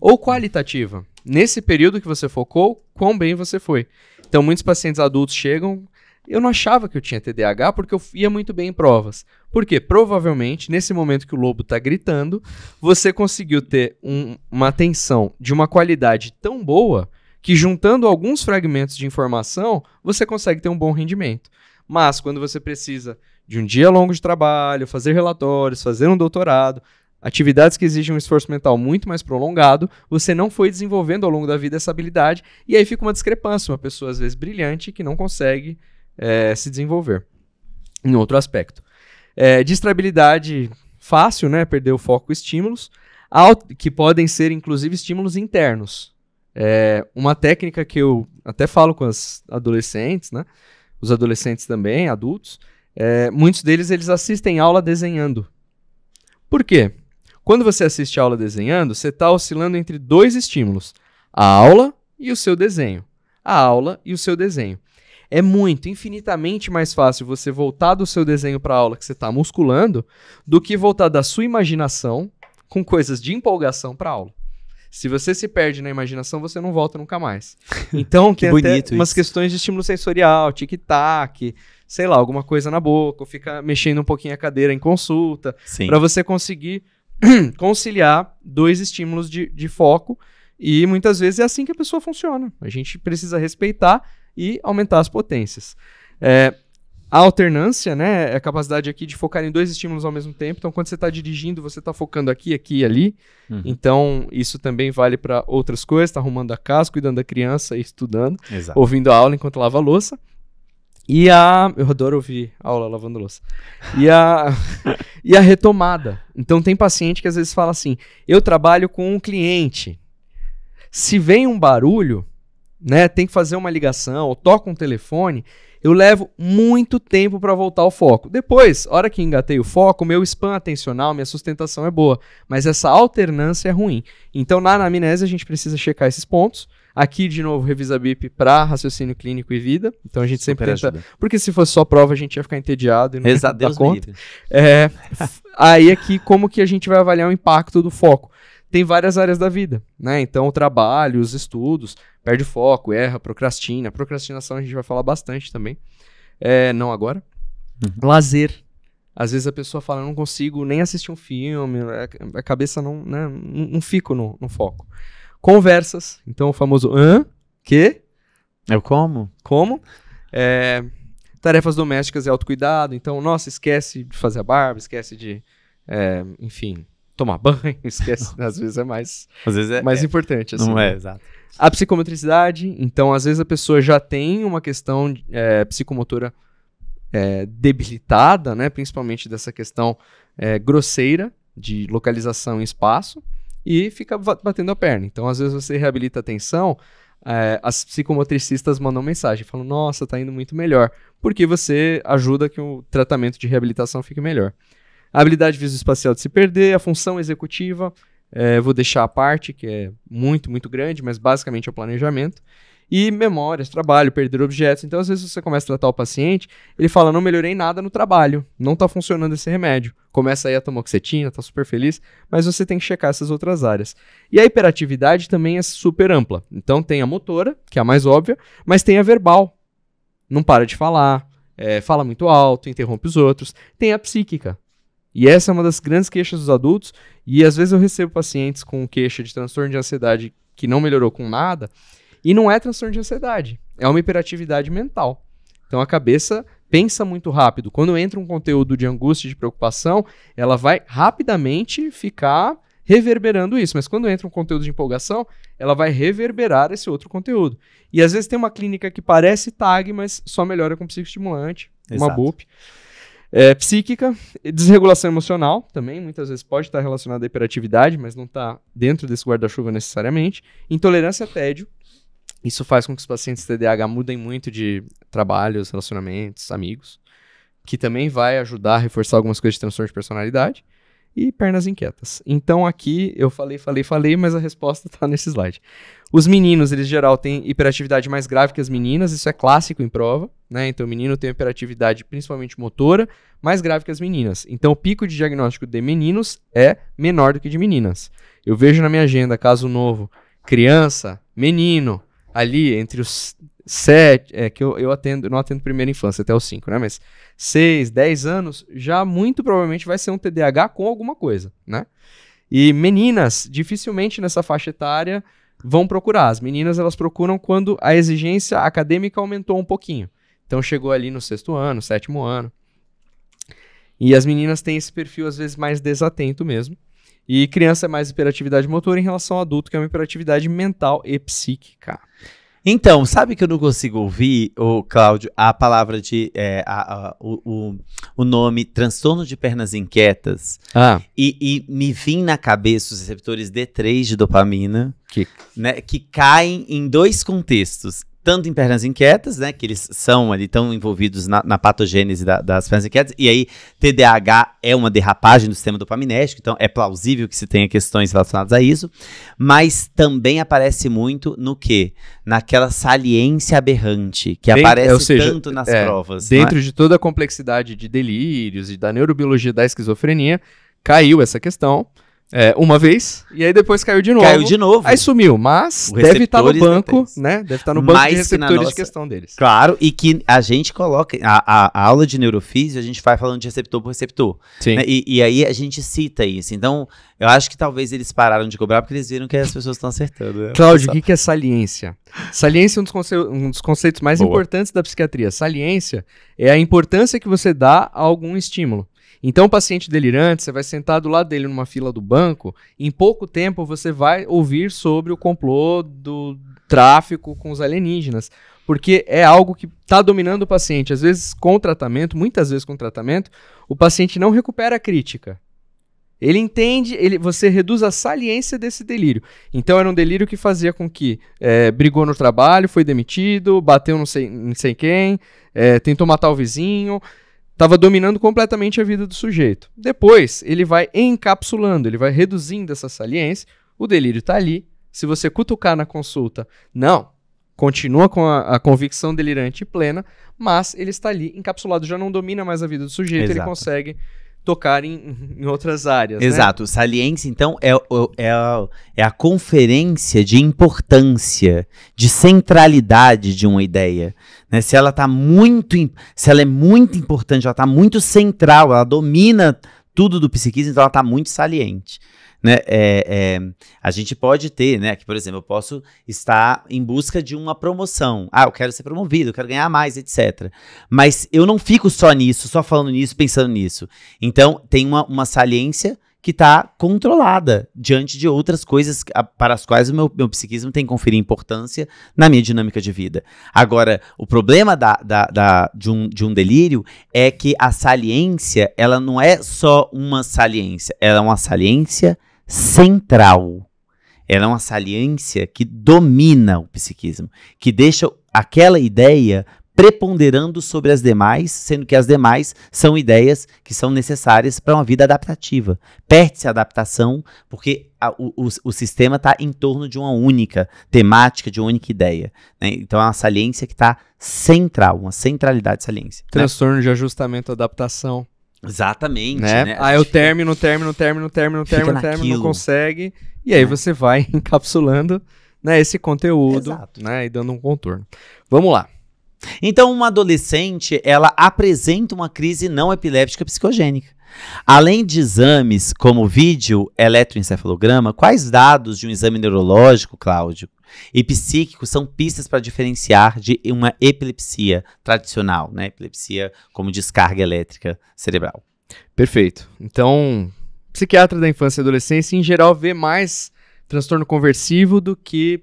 ou qualitativa. Nesse período que você focou, quão bem você foi. Então, muitos pacientes adultos chegam. Eu não achava que eu tinha TDAH porque eu ia muito bem em provas. Porque provavelmente, nesse momento que o lobo está gritando, você conseguiu ter um, uma atenção de uma qualidade tão boa que, juntando alguns fragmentos de informação, você consegue ter um bom rendimento. Mas quando você precisa de um dia longo de trabalho, fazer relatórios, fazer um doutorado, atividades que exigem um esforço mental muito mais prolongado, você não foi desenvolvendo ao longo da vida essa habilidade, e aí fica uma discrepância, uma pessoa às vezes brilhante que não consegue é, se desenvolver em outro aspecto. É, distrabilidade fácil, né? Perder o foco estímulos, que podem ser inclusive estímulos internos. É, uma técnica que eu até falo com as adolescentes, né? Os adolescentes também, adultos, é, muitos deles eles assistem aula desenhando. Por quê? Quando você assiste aula desenhando, você está oscilando entre dois estímulos: a aula e o seu desenho. A aula e o seu desenho. É muito, infinitamente mais fácil você voltar do seu desenho para a aula que você está musculando do que voltar da sua imaginação com coisas de empolgação para a aula. Se você se perde na imaginação, você não volta nunca mais. Então, que tem até umas isso. questões de estímulo sensorial, tic-tac, sei lá, alguma coisa na boca, ou fica mexendo um pouquinho a cadeira em consulta, para você conseguir conciliar dois estímulos de, de foco. E muitas vezes é assim que a pessoa funciona. A gente precisa respeitar e aumentar as potências. É, a alternância, né, é a capacidade aqui de focar em dois estímulos ao mesmo tempo. Então, quando você está dirigindo, você está focando aqui, aqui e ali. Uhum. Então, isso também vale para outras coisas. Está arrumando a casa, cuidando da criança, estudando, Exato. ouvindo a aula enquanto lava a louça. E a. Eu adoro ouvir aula lavando louça. E a, e a retomada. Então, tem paciente que às vezes fala assim: eu trabalho com um cliente. Se vem um barulho, né, tem que fazer uma ligação, ou toca um telefone, eu levo muito tempo para voltar ao foco. Depois, hora que engatei o foco, meu spam atencional, minha sustentação é boa, mas essa alternância é ruim. Então, na anamnese, a gente precisa checar esses pontos Aqui, de novo, revisa BIP para raciocínio clínico e vida. Então a gente sempre tenta. Ajuda. Porque se fosse só prova, a gente ia ficar entediado e não Exato, dar conta. É, aí aqui, como que a gente vai avaliar o impacto do foco? Tem várias áreas da vida, né? Então, o trabalho, os estudos, perde foco, erra, procrastina. Procrastinação a gente vai falar bastante também. É, não agora. Uhum. Lazer, às vezes a pessoa fala, eu não consigo nem assistir um filme, é, a cabeça não, né, não, não fico no, no foco. Conversas, então o famoso hã, que? Eu é como. Como. É, tarefas domésticas e autocuidado, então, nossa, esquece de fazer a barba, esquece de, é, enfim, tomar banho, esquece, às vezes é mais, às vezes é, mais é. importante. Assim, não né? é, né? exato. A psicomotricidade, então, às vezes a pessoa já tem uma questão é, psicomotora debilitada, né, principalmente dessa questão grosseira, de localização em espaço e fica batendo a perna. Então, às vezes, você reabilita a tensão, é, as psicomotricistas mandam mensagem, falam, nossa, tá indo muito melhor, porque você ajuda que o tratamento de reabilitação fique melhor. A habilidade visoespacial de se perder, a função executiva, é, vou deixar a parte, que é muito, muito grande, mas basicamente é o planejamento. E memórias, trabalho, perder objetos. Então, às vezes, você começa a tratar o paciente, ele fala: Não melhorei nada no trabalho, não está funcionando esse remédio. Começa aí a oxetina, está super feliz, mas você tem que checar essas outras áreas. E a hiperatividade também é super ampla. Então, tem a motora, que é a mais óbvia, mas tem a verbal. Não para de falar, é, fala muito alto, interrompe os outros. Tem a psíquica, e essa é uma das grandes queixas dos adultos. E às vezes eu recebo pacientes com queixa de transtorno de ansiedade que não melhorou com nada. E não é transtorno de ansiedade, é uma hiperatividade mental. Então a cabeça pensa muito rápido. Quando entra um conteúdo de angústia, de preocupação, ela vai rapidamente ficar reverberando isso. Mas quando entra um conteúdo de empolgação, ela vai reverberar esse outro conteúdo. E às vezes tem uma clínica que parece TAG, mas só melhora com psicoestimulante, Exato. uma BUP. É, psíquica, desregulação emocional também, muitas vezes pode estar relacionada à hiperatividade, mas não está dentro desse guarda-chuva necessariamente. Intolerância a tédio, isso faz com que os pacientes TDAH mudem muito de trabalhos, relacionamentos, amigos, que também vai ajudar a reforçar algumas coisas de transtorno de personalidade e pernas inquietas. Então aqui eu falei, falei, falei, mas a resposta está nesse slide. Os meninos, eles em geral têm hiperatividade mais grave que as meninas, isso é clássico em prova, né? Então o menino tem hiperatividade principalmente motora, mais grave que as meninas. Então o pico de diagnóstico de meninos é menor do que de meninas. Eu vejo na minha agenda caso novo, criança, menino, ali entre os sete, é que eu, eu atendo, não atendo primeira infância até os cinco, né? Mas seis, dez anos, já muito provavelmente vai ser um TDAH com alguma coisa, né? E meninas, dificilmente nessa faixa etária vão procurar. As meninas elas procuram quando a exigência acadêmica aumentou um pouquinho. Então chegou ali no sexto ano, sétimo ano. E as meninas têm esse perfil às vezes mais desatento mesmo. E criança é mais hiperatividade motora em relação ao adulto, que é uma hiperatividade mental e psíquica. Então, sabe que eu não consigo ouvir, o Cláudio, a palavra de. É, a, a, o, o, nome transtorno de pernas inquietas. Ah. E, e, me vim na cabeça os receptores D3 de dopamina. Que, né, que caem em dois contextos tanto em pernas inquietas, né, que eles são ali tão envolvidos na, na patogênese da, das pernas inquietas, e aí TDAH é uma derrapagem do sistema dopaminérgico, então é plausível que se tenha questões relacionadas a isso, mas também aparece muito no que? Naquela saliência aberrante, que aparece seja, tanto nas é, provas. É? Dentro é? de toda a complexidade de delírios e da neurobiologia da esquizofrenia, caiu essa questão é, uma vez, e aí depois caiu de novo. Caiu de novo. Aí sumiu, mas deve estar tá no banco, né? Deve estar tá no banco Mais de receptores que nossa... de questão deles. Claro, e que a gente coloca, a, a, a, aula de neurofísica, a gente vai falando de receptor por receptor. Sim. Né? E, e, aí a gente cita isso. Então, eu acho que talvez eles pararam de cobrar porque eles viram que as pessoas estão acertando. Né? Cláudio, o que, que é saliência? Saliência é um dos, conce... um dos conceitos mais Boa. importantes da psiquiatria. Saliência é a importância que você dá a algum estímulo. Então, o paciente delirante, você vai sentar do lado dele numa fila do banco, em pouco tempo você vai ouvir sobre o complô do tráfico com os alienígenas, porque é algo que está dominando o paciente. Às vezes, com tratamento, muitas vezes com tratamento, o paciente não recupera a crítica. Ele entende, ele, você reduz a saliência desse delírio. Então era um delírio que fazia com que é, brigou no trabalho, foi demitido, bateu não sei, não sei quem, é, tentou matar o vizinho estava dominando completamente a vida do sujeito. Depois, ele vai encapsulando, ele vai reduzindo essa saliência, o delírio está ali. Se você cutucar na consulta, não, continua com a, a, convicção delirante plena, mas ele está ali encapsulado, já não domina mais a vida do sujeito, Exato. ele consegue tocar em, em outras áreas. Né? Exato. Né? Saliência, então, é, é, é, é a conferência de importância, de centralidade de uma ideia. Né? Se ela tá muito, se ela é muito importante, ela tá muito central, ela domina tudo do psiquismo, então ela tá muito saliente. Né? É, é, a gente pode ter, né? Que, por exemplo, eu posso estar em busca de uma promoção. Ah, eu quero ser promovido, eu quero ganhar mais, etc. Mas eu não fico só nisso, só falando nisso, pensando nisso. Então, tem uma, uma saliência que está controlada diante de outras coisas para as quais o meu, meu psiquismo tem que conferir importância na minha dinâmica de vida. Agora, o problema da, da, da, de, um, de um delírio é que a saliência, ela não é só uma saliência, ela é uma saliência central. Ela é uma saliência que domina o psiquismo, que deixa aquela ideia preponderando sobre as demais, sendo que as demais são ideias que são necessárias para uma vida adaptativa. Perde-se a adaptação porque a, o, o, sistema está em torno de uma única temática, de uma única ideia. Né? Então é uma saliência que está central, uma centralidade de saliência. Né? Transtorno né? de ajustamento, adaptação. Exatamente. Né? né? Aí o término, término, término, término, término, término, não consegue. E aí é. você vai encapsulando né, esse conteúdo né, e dando um contorno. Vamos lá. Então, uma adolescente, ela apresenta uma crise não epiléptica psicogênica. Além de exames como vídeo, eletroencefalograma, quais dados de um exame neurológico, Cláudio, e psíquico são pistas para diferenciar de uma epilepsia tradicional, né? Epilepsia como descarga elétrica cerebral. Perfeito. Então, psiquiatra da infância e adolescência, em geral, vê mais transtorno conversivo do que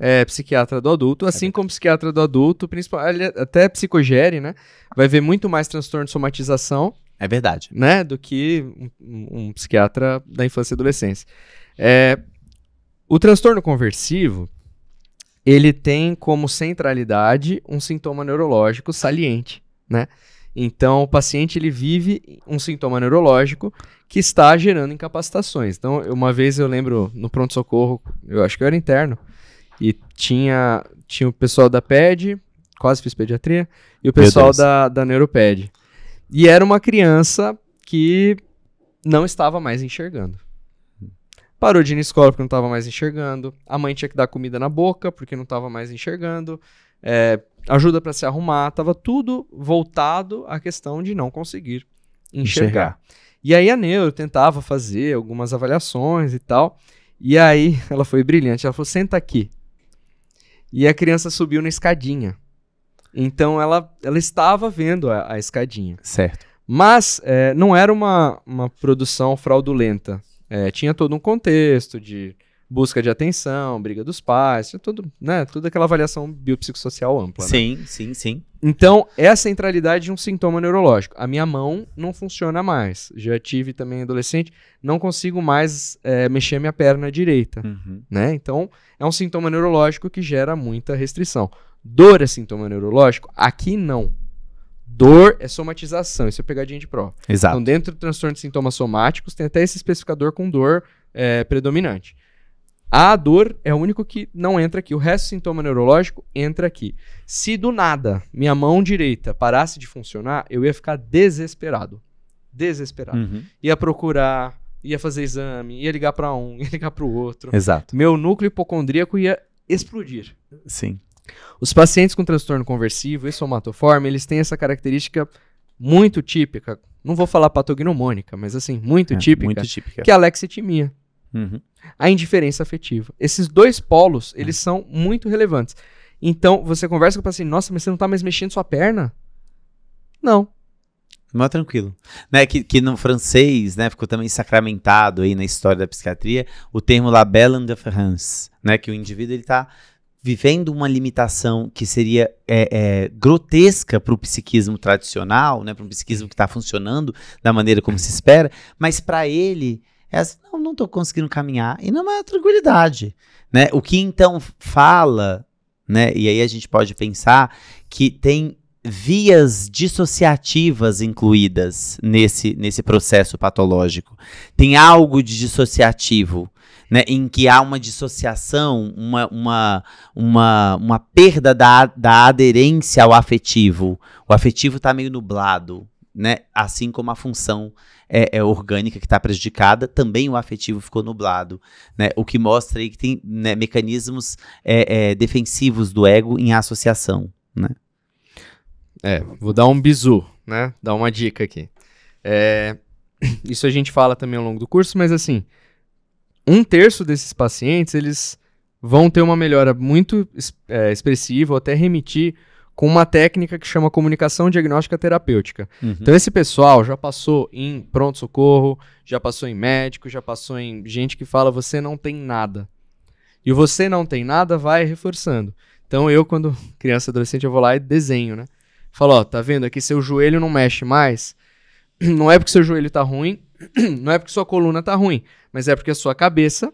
é, psiquiatra do adulto, assim é como psiquiatra do adulto, até psicogere, né? Vai ver muito mais transtorno de somatização. É verdade. Né, do que um, um psiquiatra da infância e adolescência. É, o transtorno conversivo, ele tem como centralidade um sintoma neurológico saliente, né? Então, o paciente ele vive um sintoma neurológico que está gerando incapacitações. Então, uma vez eu lembro no pronto-socorro, eu acho que eu era interno, e tinha, tinha o pessoal da PED, quase fiz pediatria, e o pessoal da, da Neuroped. E era uma criança que não estava mais enxergando. Parou de ir na escola porque não estava mais enxergando. A mãe tinha que dar comida na boca porque não estava mais enxergando. É, ajuda para se arrumar. Tava tudo voltado à questão de não conseguir enxergar. enxergar. E aí a Neuro tentava fazer algumas avaliações e tal. E aí ela foi brilhante. Ela falou: senta aqui. E a criança subiu na escadinha. Então ela, ela estava vendo a, a escadinha. Certo. Mas é, não era uma, uma produção fraudulenta. É, tinha todo um contexto de busca de atenção, briga dos pais, tinha tudo, né, toda aquela avaliação biopsicossocial ampla. Sim, né? sim, sim. Então, é a centralidade de um sintoma neurológico. A minha mão não funciona mais. Já tive também adolescente, não consigo mais é, mexer minha perna direita. Uhum. Né? Então, é um sintoma neurológico que gera muita restrição. Dor é sintoma neurológico? Aqui não. Dor é somatização, isso é pegadinha de prova. Exato. Então, dentro do transtorno de sintomas somáticos, tem até esse especificador com dor é, predominante. A dor é o único que não entra aqui. O resto sintoma neurológico entra aqui. Se do nada minha mão direita parasse de funcionar, eu ia ficar desesperado. Desesperado. Uhum. Ia procurar, ia fazer exame, ia ligar para um, ia ligar para o outro. Exato. Meu núcleo hipocondríaco ia explodir. Sim. Os pacientes com transtorno conversivo e somatoforme, eles têm essa característica muito típica, não vou falar patognomônica, mas assim, muito, é, típica, muito típica, que é a lexitimia. Uhum. A indiferença afetiva. Esses dois polos, eles uhum. são muito relevantes. Então, você conversa com o paciente, nossa, mas você não tá mais mexendo sua perna? Não. Mas tranquilo. Né, que, que no francês, né, ficou também sacramentado aí na história da psiquiatria, o termo "la belle France, né, que o indivíduo ele tá vivendo uma limitação que seria é, é, grotesca para o psiquismo tradicional, né, para um psiquismo que está funcionando da maneira como se espera, mas para ele é assim, não estou conseguindo caminhar e não é tranquilidade, né? O que então fala, né? E aí a gente pode pensar que tem vias dissociativas incluídas nesse, nesse processo patológico. Tem algo de dissociativo, né, em que há uma dissociação, uma, uma, uma, uma perda da, da aderência ao afetivo. O afetivo está meio nublado, né? Assim como a função é, é orgânica que está prejudicada, também o afetivo ficou nublado, né? O que mostra aí que tem né, mecanismos é, é, defensivos do ego em associação, né? É, vou dar um bizu, né? Dar uma dica aqui. É, isso a gente fala também ao longo do curso, mas assim, um terço desses pacientes eles vão ter uma melhora muito é, expressiva, ou até remitir com uma técnica que chama comunicação diagnóstica terapêutica. Uhum. Então, esse pessoal já passou em pronto-socorro, já passou em médico, já passou em gente que fala você não tem nada. E você não tem nada vai reforçando. Então, eu, quando criança, adolescente, eu vou lá e desenho, né? Falo, ó, tá vendo aqui, seu joelho não mexe mais. Não é porque seu joelho tá ruim, não é porque sua coluna tá ruim, mas é porque a sua cabeça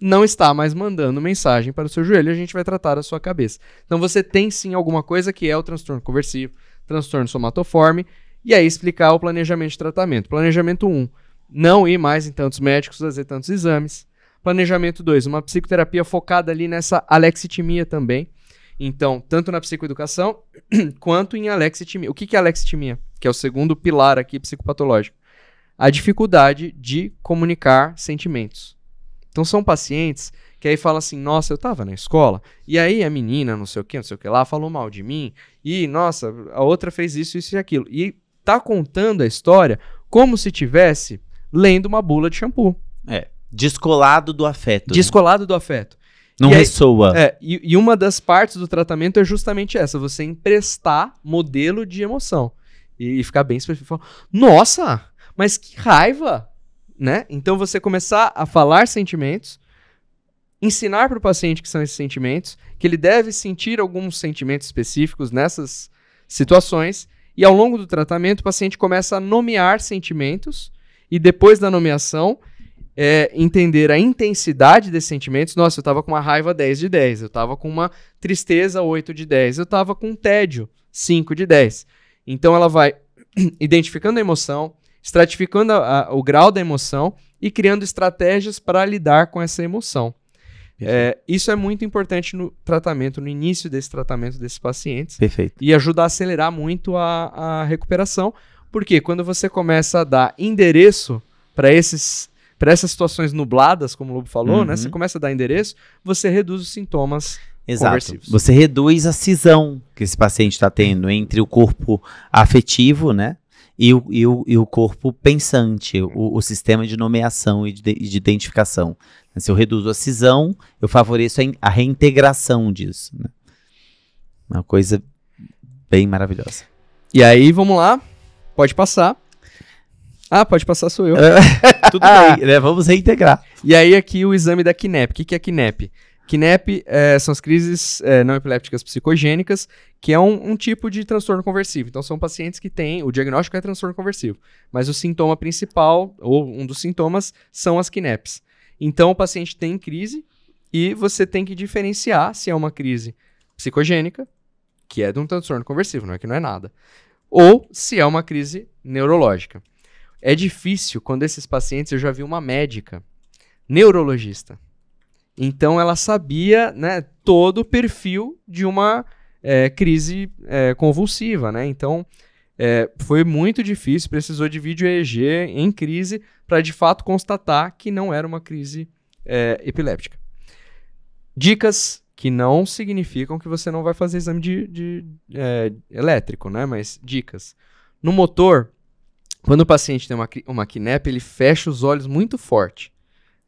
não está mais mandando mensagem para o seu joelho, a gente vai tratar a sua cabeça. Então você tem sim alguma coisa que é o transtorno conversivo, transtorno somatoforme, e aí explicar o planejamento de tratamento. Planejamento 1, não ir mais em tantos médicos, fazer tantos exames. Planejamento 2, uma psicoterapia focada ali nessa alexitimia também. Então, tanto na psicoeducação quanto em alexitimia. O que é alexitimia? Que é o segundo pilar aqui psicopatológico. A dificuldade de comunicar sentimentos. Então são pacientes que aí falam assim: nossa, eu tava na escola, e aí a menina, não sei o que, não sei o que lá, falou mal de mim, e nossa, a outra fez isso, isso e aquilo. E tá contando a história como se tivesse lendo uma bula de shampoo. É. Descolado do afeto. Né? Descolado né? do afeto. Não e ressoa. Aí, é, e, e, uma das partes do tratamento é justamente essa: você emprestar modelo de emoção. E, e ficar bem específico. Nossa, mas que raiva! né? Então você começar a falar sentimentos, ensinar para o paciente que são esses sentimentos, que ele deve sentir alguns sentimentos específicos nessas situações, e ao longo do tratamento o paciente começa a nomear sentimentos, e depois da nomeação, é, entender a intensidade desses sentimentos. Nossa, eu estava com uma raiva 10 de 10, eu estava com uma tristeza 8 de 10, eu estava com um tédio 5 de 10. Então ela vai identificando a emoção, estratificando a, a, o grau da emoção e criando estratégias para lidar com essa emoção. É, isso é muito importante no tratamento, no início desse tratamento desses pacientes. Perfeito. E ajuda a acelerar muito a, a recuperação, porque quando você começa a dar endereço para esses para essas situações nubladas, como o Lobo falou, né? uhum. né? Você começa a dar endereço, você reduz os sintomas Exato. Você reduz a cisão que esse paciente está tendo entre o corpo afetivo, né? e o, e o, e o corpo pensante, uhum. o, o sistema de nomeação e de, de, identificação. Se eu reduzo a cisão, eu favoreço a, reintegração disso. Né? Uma coisa bem maravilhosa. E aí, vamos lá. Pode passar. Ah, pode passar, sou eu. Tudo bem. Ah, né? Vamos reintegrar. E aí, aqui o exame da KINEP. O que, que é KINEP? KINEP é, são as crises é, não epilépticas psicogênicas, que é um, um, tipo de transtorno conversivo. Então, são pacientes que têm. O diagnóstico é transtorno conversivo, mas o sintoma principal, ou um dos sintomas, são as KINEPs. Então, o paciente tem crise e você tem que diferenciar se é uma crise psicogênica, que é de um transtorno conversivo, não é que não é nada, ou se é uma crise neurológica. É difícil quando esses pacientes, eu já vi uma médica, neurologista, então ela sabia né, todo o perfil de uma é, crise é, convulsiva. Né? Então é, foi muito difícil, precisou de vídeo EEG em crise para de fato constatar que não era uma crise é, epiléptica. Dicas que não significam que você não vai fazer exame de, de é, elétrico, né? mas dicas. No motor, quando o paciente tem uma, uma quinepe, ele fecha os olhos muito forte.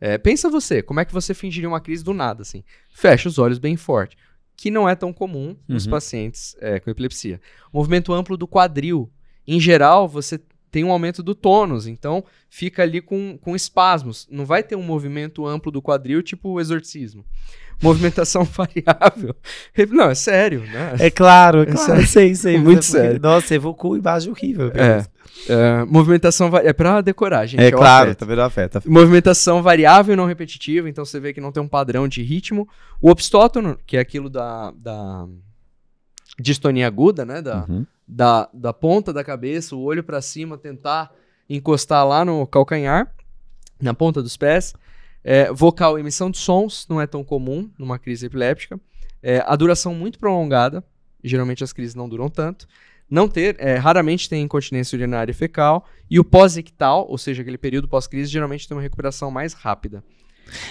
É, pensa você, como é que você fingiria uma crise do nada, assim? Fecha os olhos bem forte, que não é tão comum uhum. nos pacientes é, com epilepsia. Movimento amplo do quadril. Em geral, você tem um aumento do tônus, então fica ali com, com espasmos. Não vai ter um movimento amplo do quadril, tipo o exorcismo movimentação variável. Não, é sério, né? É claro, é claro. Sério. Sei, é Muito é sério. Nossa, evocou imagem horrível. É. é. movimentação variável. É pra decorar, gente. É, é claro, vendo a afeta. Movimentação variável e não repetitiva, então você vê que não tem um padrão de ritmo. O obstótono, que é aquilo da, da distonia aguda, né? Da, uhum. da, da ponta da cabeça, o olho para cima, tentar encostar lá no calcanhar, na ponta dos pés. É, vocal, emissão de sons, não é tão comum numa crise epiléptica. É, a duração muito prolongada, geralmente as crises não duram tanto. Não ter, é, raramente tem incontinência urinária e fecal. E o pós-ictal, ou seja, aquele período pós-crise, geralmente tem uma recuperação mais rápida.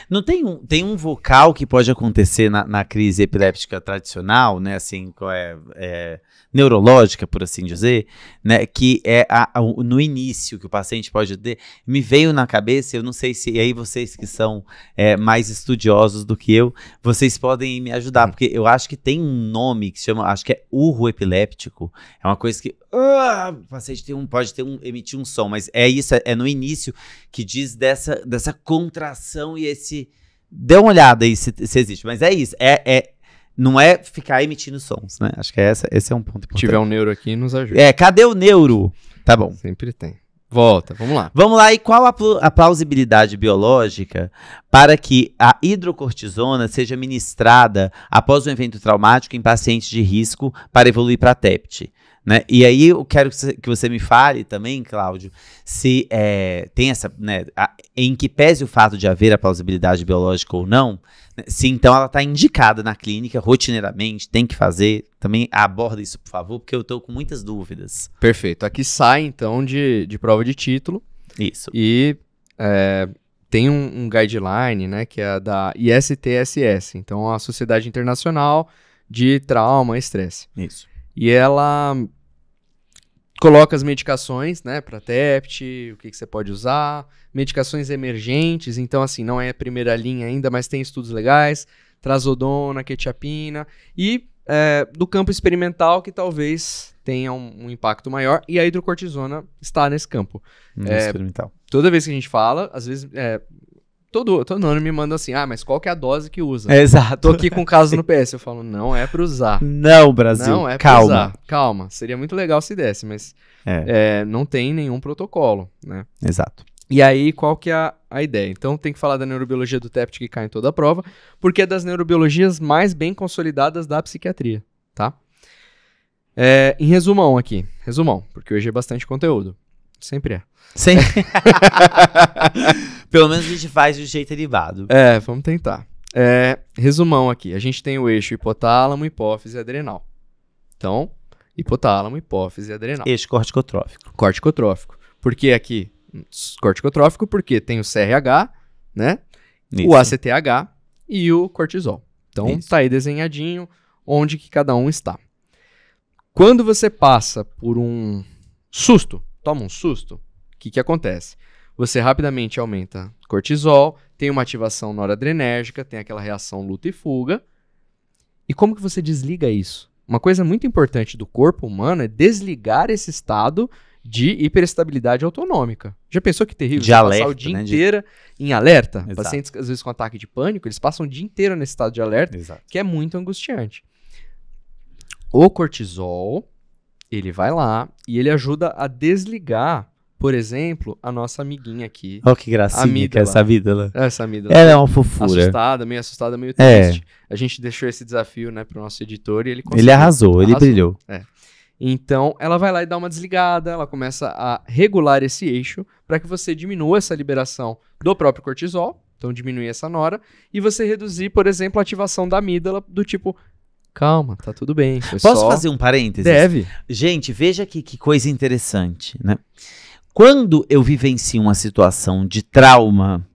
Não tem um, tem um vocal que pode acontecer na, na crise epiléptica tradicional, né? Assim, é, é, neurológica, por assim dizer, né? Que é a, a, no início que o paciente pode ter. Me veio na cabeça, eu não sei se e aí vocês que são é, mais estudiosos do que eu, vocês podem me ajudar, uhum. porque eu acho que tem um nome que se chama, acho que é urro epiléptico. É uma coisa que ah, o paciente um, pode ter um, emitir um som, mas é isso, é no início que diz dessa, dessa contração e esse. Dê uma olhada aí se, se existe, mas é isso. É, é, não é ficar emitindo sons, né? Acho que é essa, esse é um ponto importante. Se tiver um neuro aqui, nos ajuda. É, cadê o neuro? Tá bom. Sempre tem. Volta, vamos lá. Vamos lá, e qual a, a plausibilidade biológica para que a hidrocortisona seja ministrada após um evento traumático em pacientes de risco para evoluir para TEPT? Né? E aí eu quero que você me fale também, Cláudio, se é, tem essa, né, a, em que pese o fato de haver a plausibilidade biológica ou não, né, se então ela está indicada na clínica rotineiramente, tem que fazer, também aborda isso, por favor, porque eu estou com muitas dúvidas. Perfeito. Aqui sai, então, de, de prova de título. Isso. E é, tem um, um guideline, né, que é da ISTSS, então a Sociedade Internacional de Trauma e Estresse. Isso. E ela coloca as medicações, né, para TEPT, o que, que, você pode usar, medicações emergentes, então assim, não é a primeira linha ainda, mas tem estudos legais, trazodona, quetiapina, e é, do campo experimental que talvez tenha um, um, impacto maior, e a hidrocortisona está nesse campo. Hum, é, experimental. Toda vez que a gente fala, às vezes é, todo, todo ano me manda assim, ah, mas qual que é a dose que usa? É, exato. Tô aqui com um caso no PS. Eu falo, não é pra usar. Não, Brasil. Não é calma. pra usar. Calma. Seria muito legal se desse, mas é. É, não tem nenhum protocolo, né? Exato. E aí, qual que é a, a ideia? Então, tem que falar da neurobiologia do TEPT que cai em toda a prova, porque é das neurobiologias mais bem consolidadas da psiquiatria, tá? É, em resumão aqui, resumão, porque hoje é bastante conteúdo. Sempre é. Sempre. Pelo menos a gente faz de um jeito derivado. É, vamos tentar. É, resumão aqui. A gente tem o eixo hipotálamo, hipófise e adrenal. Então, hipotálamo, hipófise e adrenal. Eixo corticotrófico. Corticotrófico. Por que aqui? Corticotrófico porque tem o CRH, né? Isso. O ACTH e o cortisol. Então, Isso. tá aí desenhadinho onde que cada um está. Quando você passa por um susto, toma um susto, o que, que acontece? Você rapidamente aumenta cortisol, tem uma ativação noradrenérgica, tem aquela reação luta e fuga. E como que você desliga isso? Uma coisa muito importante do corpo humano é desligar esse estado de hiperestabilidade autonômica. Já pensou que terrível? De alerta, passar o dia né? inteiro de... em alerta. Exato. Pacientes, às vezes, com ataque de pânico, eles passam o dia inteiro nesse estado de alerta, Exato. que é muito angustiante. O cortisol ele vai lá e ele ajuda a desligar por exemplo, a nossa amiguinha aqui. Olha que gracinha amígdala. que é essa amígdala. Né? Essa amígdala. Ela é uma fofura. Assustada, meio assustada, meio triste. É. A gente deixou esse desafio, né, pro nosso editor e ele conseguiu. Ele arrasou, arrasou. ele brilhou. É. Então, ela vai lá e dá uma desligada, ela começa a regular esse eixo para que você diminua essa liberação do próprio cortisol, então diminuir essa nora, e você reduzir, por exemplo, a ativação da amígdala do tipo Calma, tá tudo bem. Posso só... fazer um parênteses? Deve. Gente, veja aqui que coisa interessante, né? Quando eu vivencio uma situação de trauma,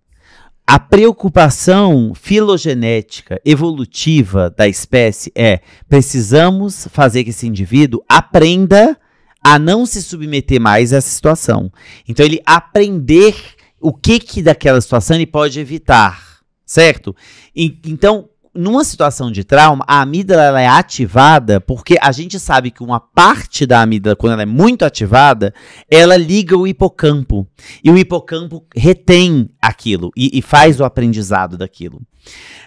a preocupação filogenética, evolutiva da espécie é: precisamos fazer que esse indivíduo aprenda a não se submeter mais a essa situação. Então, ele aprender o que, que daquela situação ele pode evitar, certo? E, então, numa situação de trauma, a amígdala ela é ativada porque a gente sabe que uma parte da amígdala, quando ela é muito ativada, ela liga o hipocampo. E o hipocampo retém aquilo e, e faz o aprendizado daquilo.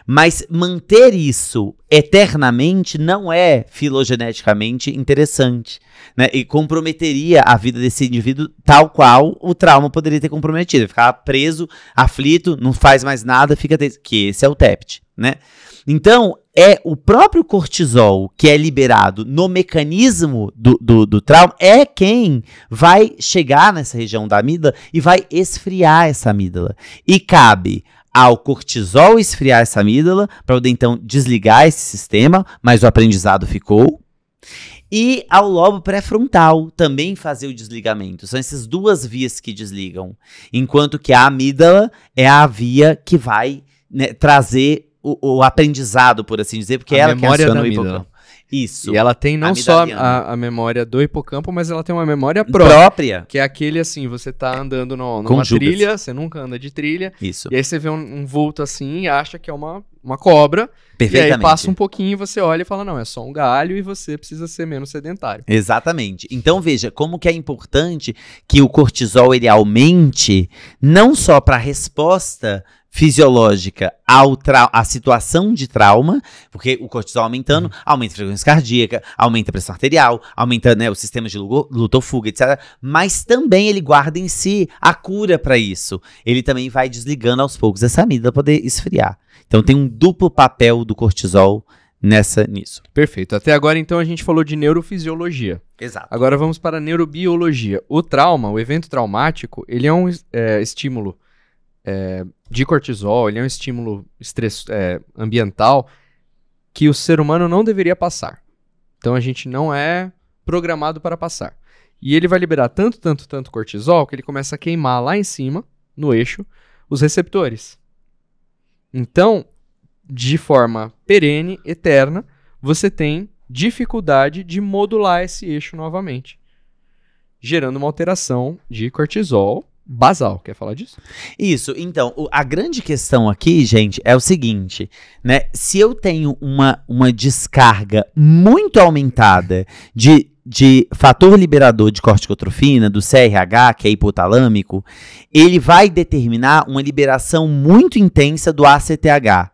Mas manter isso eternamente não é filogeneticamente interessante né? E comprometeria a vida desse indivíduo tal qual o trauma poderia ter comprometido. Ficar preso, aflito, não faz mais nada, fica tenso. Que esse é o TEPT, né? Então, é o próprio cortisol que é liberado no mecanismo do, do, do, trauma, é quem vai chegar nessa região da amígdala e vai esfriar essa amígdala. E cabe ao cortisol esfriar essa amígdala para poder então desligar esse sistema, mas o aprendizado ficou. E ao lobo pré-frontal também fazer o desligamento. São essas duas vias que desligam. Enquanto que a amígdala é a via que vai né, trazer o, o, aprendizado, por assim dizer, porque a ela que aciona o hipocampo. Isso. E ela tem não só a, a, memória do hipocampo, mas ela tem uma memória própria. própria. Que é aquele assim, você tá andando no, numa trilha, você nunca anda de trilha. Isso. E aí você vê um, um vulto assim e acha que é uma, uma cobra. Perfeitamente. E aí passa um pouquinho, você olha e fala, não, é só um galho e você precisa ser menos sedentário. Exatamente. Então veja, como que é importante que o cortisol ele aumente, não só para a resposta fisiológica ao à situação de trauma, porque o cortisol aumentando, uhum. aumenta a frequência cardíaca, aumenta a pressão arterial, aumenta né, o sistema de luto fuga, etc. Mas também ele guarda em si a cura para isso. Ele também vai desligando aos poucos essa amígdala para poder esfriar. Então tem um duplo papel do cortisol nessa nisso. Perfeito. Até agora então a gente falou de neurofisiologia. Exato. Agora vamos para a neurobiologia. O trauma, o evento traumático, ele é um é, estímulo é, de cortisol, ele é um estímulo estresse, é, ambiental que o ser humano não deveria passar. Então a gente não é programado para passar. E ele vai liberar tanto, tanto, tanto cortisol que ele começa a queimar lá em cima, no eixo, os receptores. Então, de forma perene, eterna, você tem dificuldade de modular esse eixo novamente, gerando uma alteração de cortisol basal. Quer falar disso? Isso. Então, o, a grande questão aqui, gente, é o seguinte, né? Se eu tenho uma, uma descarga muito aumentada de, de fator liberador de corticotrofina, do CRH, que é hipotalâmico, ele vai determinar uma liberação muito intensa do ACTH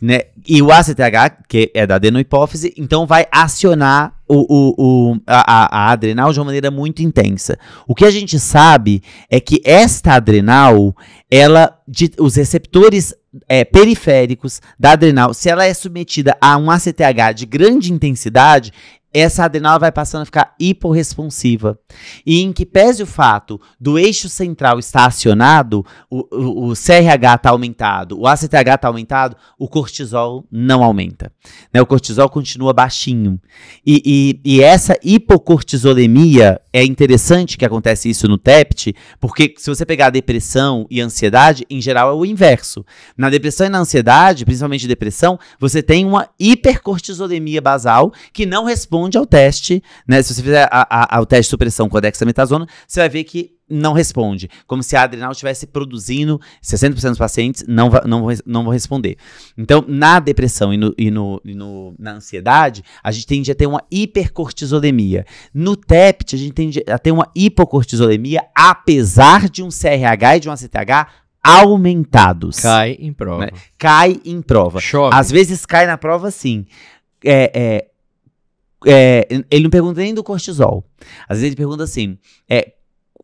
né? E o ACTH, que é da adenohipófise, então vai acionar o, o, o, a, a, adrenal de uma maneira muito intensa. O que a gente sabe é que esta adrenal, ela, de, os receptores é, periféricos da adrenal, se ela é submetida a um ACTH de grande intensidade, essa adrenal vai passando a ficar hiporresponsiva. E em que pese o fato do eixo central estar acionado, o, o, o CRH está aumentado, o ACTH está aumentado, o cortisol não aumenta. Né? O cortisol continua baixinho. E, e, e essa hipocortisolemia é interessante que acontece isso no TEPT, porque se você pegar a depressão e a ansiedade, em geral é o inverso. Na depressão e na ansiedade, principalmente depressão, você tem uma hipercortisolemia basal que não responde responde ao é teste, né? Se você fizer a, a, o teste de supressão com a dexametasona, você vai ver que não responde. Como se a adrenal estivesse produzindo, 60% dos pacientes não, não, não vão responder. Então, na depressão e, no, e, no, e no, na ansiedade, a gente tende a ter uma hipercortisolemia. No TEPT, a gente tende a ter uma hipocortisolemia, apesar de um CRH e de um ACTH aumentados. Cai em prova. Né? Cai em prova. Chove. Às vezes cai na prova, sim. É, é, é, ele não pergunta nem do cortisol. Às vezes ele pergunta assim: é,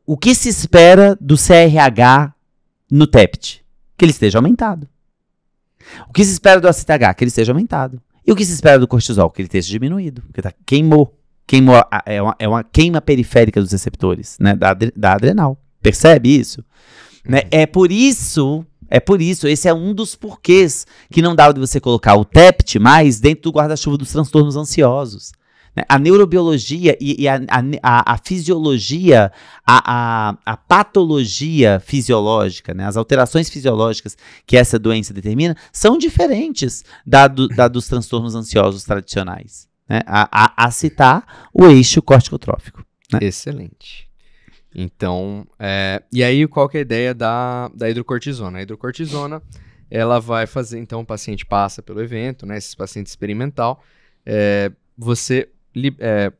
o que se espera do CRH no TEPT? Que ele esteja aumentado. O que se espera do ACTH? Que ele esteja aumentado. E o que se espera do cortisol? Que ele esteja diminuído, porque tá, queimou. queimou é, uma, é uma queima periférica dos receptores, né, da, da adrenal. Percebe isso? Né? É por isso é por isso, esse é um dos porquês que não dá de você colocar o TEPT mais dentro do guarda-chuva dos transtornos ansiosos. Né? A neurobiologia e, e a, a, a, fisiologia, a, a, patologia fisiológica, né? as alterações fisiológicas que essa doença determina, são diferentes da, do, da dos transtornos ansiosos tradicionais. Né? A, citar o eixo corticotrófico. Né? Excelente. Então, é, e aí qual que é a ideia da, da hidrocortisona? A hidrocortisona, ela vai fazer, então o paciente passa pelo evento, né, esse paciente experimental, é, você é,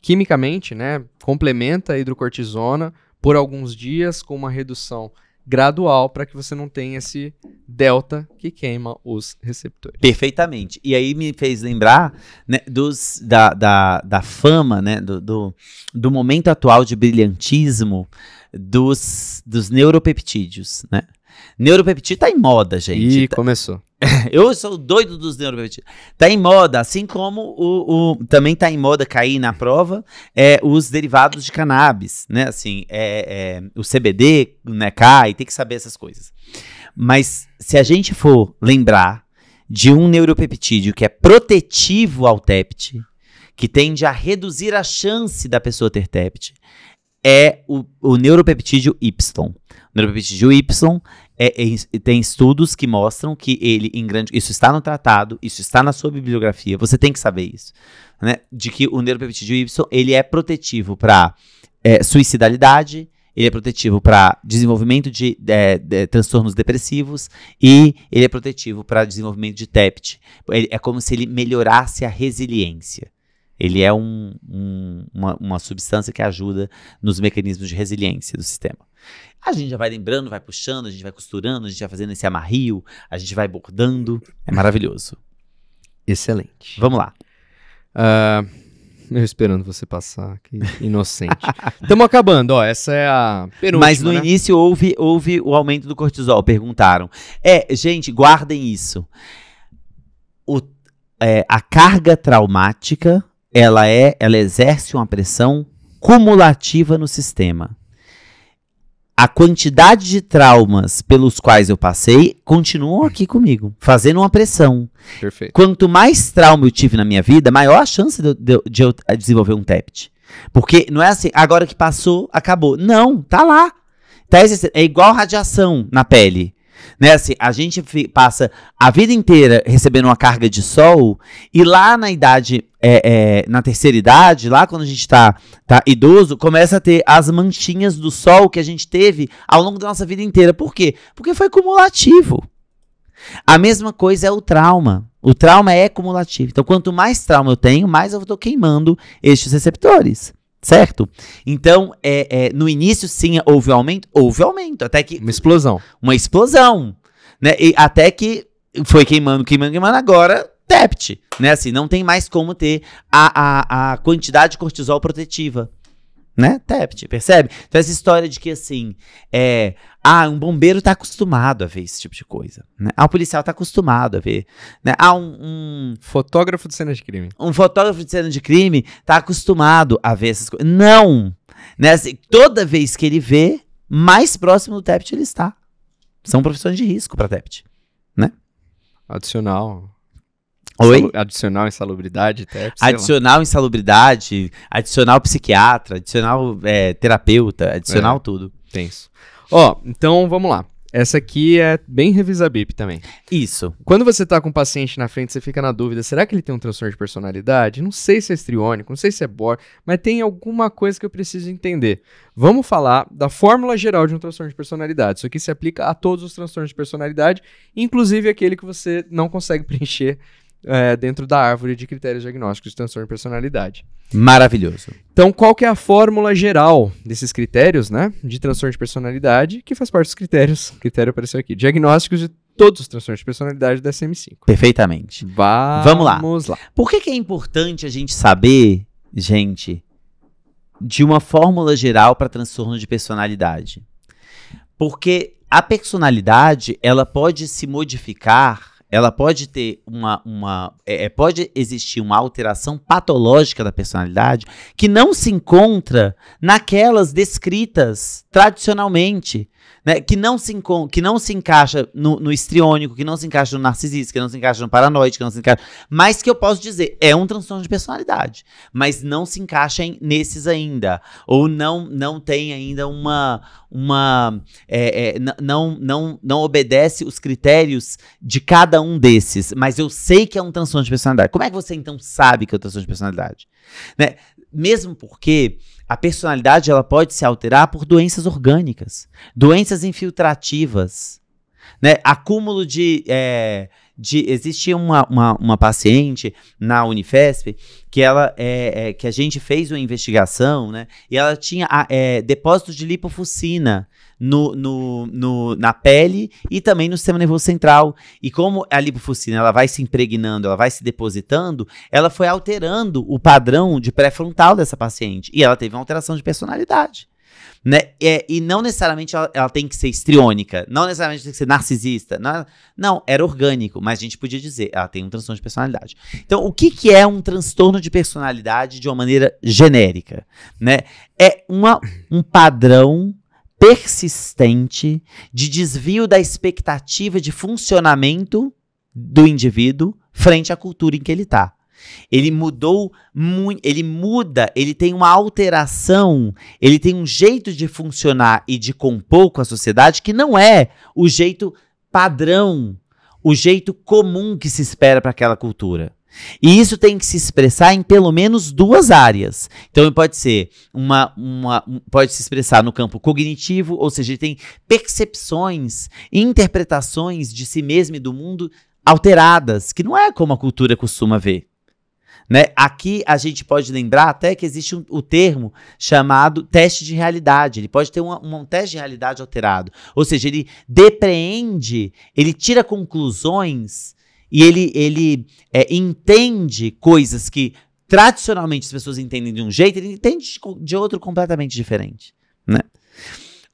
quimicamente, né, complementa a hidrocortisona por alguns dias com uma redução gradual para que você não tenha esse delta que queima os receptores. Perfeitamente. E aí me fez lembrar né, dos, da, da, da fama, né, do, do, do, momento atual de brilhantismo dos, dos neuropeptídeos, né? Neuropeptídeo tá em moda, gente. E tá... começou. Eu sou doido dos neuropeptídeos. Tá em moda, assim como o, o, também tá em moda cair na prova é, os derivados de cannabis, né? Assim, é, é, o CBD né, cai, tem que saber essas coisas. Mas se a gente for lembrar de um neuropeptídeo que é protetivo ao TEPT, que tende a reduzir a chance da pessoa ter TEPT, é o, o neuropeptídeo Y. O neuropeptídeo Y é, é, tem estudos que mostram que ele, em grande. Isso está no tratado, isso está na sua bibliografia, você tem que saber isso. Né? De que o neuropeptídeo Y ele é protetivo para é, suicidalidade, ele é protetivo para desenvolvimento de, de, é, de, transtornos depressivos e ele é protetivo para desenvolvimento de TEPT. Ele, é como se ele melhorasse a resiliência. Ele é um, um, uma, uma substância que ajuda nos mecanismos de resiliência do sistema. A gente já vai lembrando, vai puxando, a gente vai costurando, a gente vai fazendo esse amarrio, a gente vai bordando. É maravilhoso. Excelente. Vamos lá. Uh, eu esperando você passar, aqui, inocente. Estamos acabando, ó. Essa é a penúltima. Mas no né? início houve, houve o aumento do cortisol, perguntaram. É, gente, guardem isso. O, é, a carga traumática ela é, ela exerce uma pressão cumulativa no sistema. A quantidade de traumas pelos quais eu passei continuam aqui comigo, fazendo uma pressão. Perfeito. Quanto mais trauma eu tive na minha vida, maior a chance de, de, de eu desenvolver um TEPT. Porque não é assim, agora que passou, acabou. Não, tá lá. Tá é igual radiação na pele. Né, assim, a gente passa a vida inteira recebendo uma carga de sol, e lá na idade, é, é, na terceira idade, lá quando a gente tá, tá idoso, começa a ter as manchinhas do sol que a gente teve ao longo da nossa vida inteira. Por quê? Porque foi cumulativo. A mesma coisa é o trauma. O trauma é cumulativo. Então, quanto mais trauma eu tenho, mais eu estou queimando estes receptores certo? Então, é, é, no início, sim, houve um aumento? Houve aumento, até que... Uma explosão. Uma explosão, né? E até que foi queimando, queimando, queimando, agora TEPT, né? Assim, não tem mais como ter a, a, a quantidade de cortisol protetiva, né? TEPT, percebe? Então, essa história de que, assim, é, ah, um bombeiro está acostumado a ver esse tipo de coisa. Né? Ah, um policial está acostumado a ver. Né? Ah, um, um, Fotógrafo de cena de crime. Um fotógrafo de cena de crime está acostumado a ver essas coisas. Não! Né? Assim, toda vez que ele vê, mais próximo do TEPT ele está. São profissões de risco para TEPT. Né? Adicional. Oi? adicional insalubridade, TEPT. Adicional lá. insalubridade, adicional psiquiatra, adicional é, terapeuta, adicional é, tudo. Tenso. Ó, então vamos lá. Essa aqui é bem revisabip também. Isso. Quando você tá com um paciente na frente, você fica na dúvida, será que ele tem um transtorno de personalidade? Não sei se é estriônico, não sei se é bor, mas tem alguma coisa que eu preciso entender. Vamos falar da fórmula geral de um transtorno de personalidade. Isso aqui se aplica a todos os transtornos de personalidade, inclusive aquele que você não consegue preencher é, dentro da árvore de critérios diagnósticos de transtorno de personalidade. Maravilhoso. Então, qual que é a fórmula geral desses critérios, né? De transtorno de personalidade, que faz parte dos critérios. O critério apareceu aqui. Diagnósticos de todos os transtornos de personalidade da SM5. Perfeitamente. Va Vamos lá. Vamos lá. Por que, que é importante a gente saber, gente, de uma fórmula geral para transtorno de personalidade? Porque a personalidade, ela pode se modificar ela pode ter uma. uma é, é, pode existir uma alteração patológica da personalidade que não se encontra naquelas descritas tradicionalmente. Né, que, não se que não se encaixa no, no histriônico, que não se encaixa no narcisista, que não se encaixa no paranoide, que não se encaixa. Mas que eu posso dizer, é um transtorno de personalidade. Mas não se encaixa em, nesses ainda. Ou não, não tem ainda uma, uma. É, é, não, não, não obedece os critérios de cada um desses, mas eu sei que é um transtorno de personalidade. Como é que você então sabe que é um transtorno de personalidade? Né? Mesmo porque a personalidade ela pode se alterar por doenças orgânicas, doenças infiltrativas, né? acúmulo de. É, de. Existia uma, uma, uma paciente na Unifesp que ela é, é, que a gente fez uma investigação, né? E ela tinha é, depósitos de lipofucina no, no, no, na pele e também no sistema nervoso central. E como a lipofucina ela vai se impregnando, ela vai se depositando, ela foi alterando o padrão de pré-frontal dessa paciente. E ela teve uma alteração de personalidade. Né? É, e não necessariamente ela, ela, tem que ser estriônica, não necessariamente tem que ser narcisista. Não, é, não, era orgânico, mas a gente podia dizer, ela tem um transtorno de personalidade. Então, o que, que é um transtorno de personalidade de uma maneira genérica? Né? É uma, um padrão persistente de desvio da expectativa de funcionamento do indivíduo frente à cultura em que ele está. Ele mudou muito, ele muda, ele tem uma alteração, ele tem um jeito de funcionar e de compor com a sociedade que não é o jeito padrão, o jeito comum que se espera para aquela cultura. E isso tem que se expressar em pelo menos duas áreas. Então, pode ser uma, uma pode se expressar no campo cognitivo, ou seja, ele tem percepções, interpretações de si mesmo e do mundo alteradas, que não é como a cultura costuma ver. Né? Aqui a gente pode lembrar até que existe um, o termo chamado teste de realidade. Ele pode ter um, um teste de realidade alterado. Ou seja, ele depreende, ele tira conclusões e ele, ele é, entende coisas que tradicionalmente as pessoas entendem de um jeito, ele entende de outro completamente diferente. Né?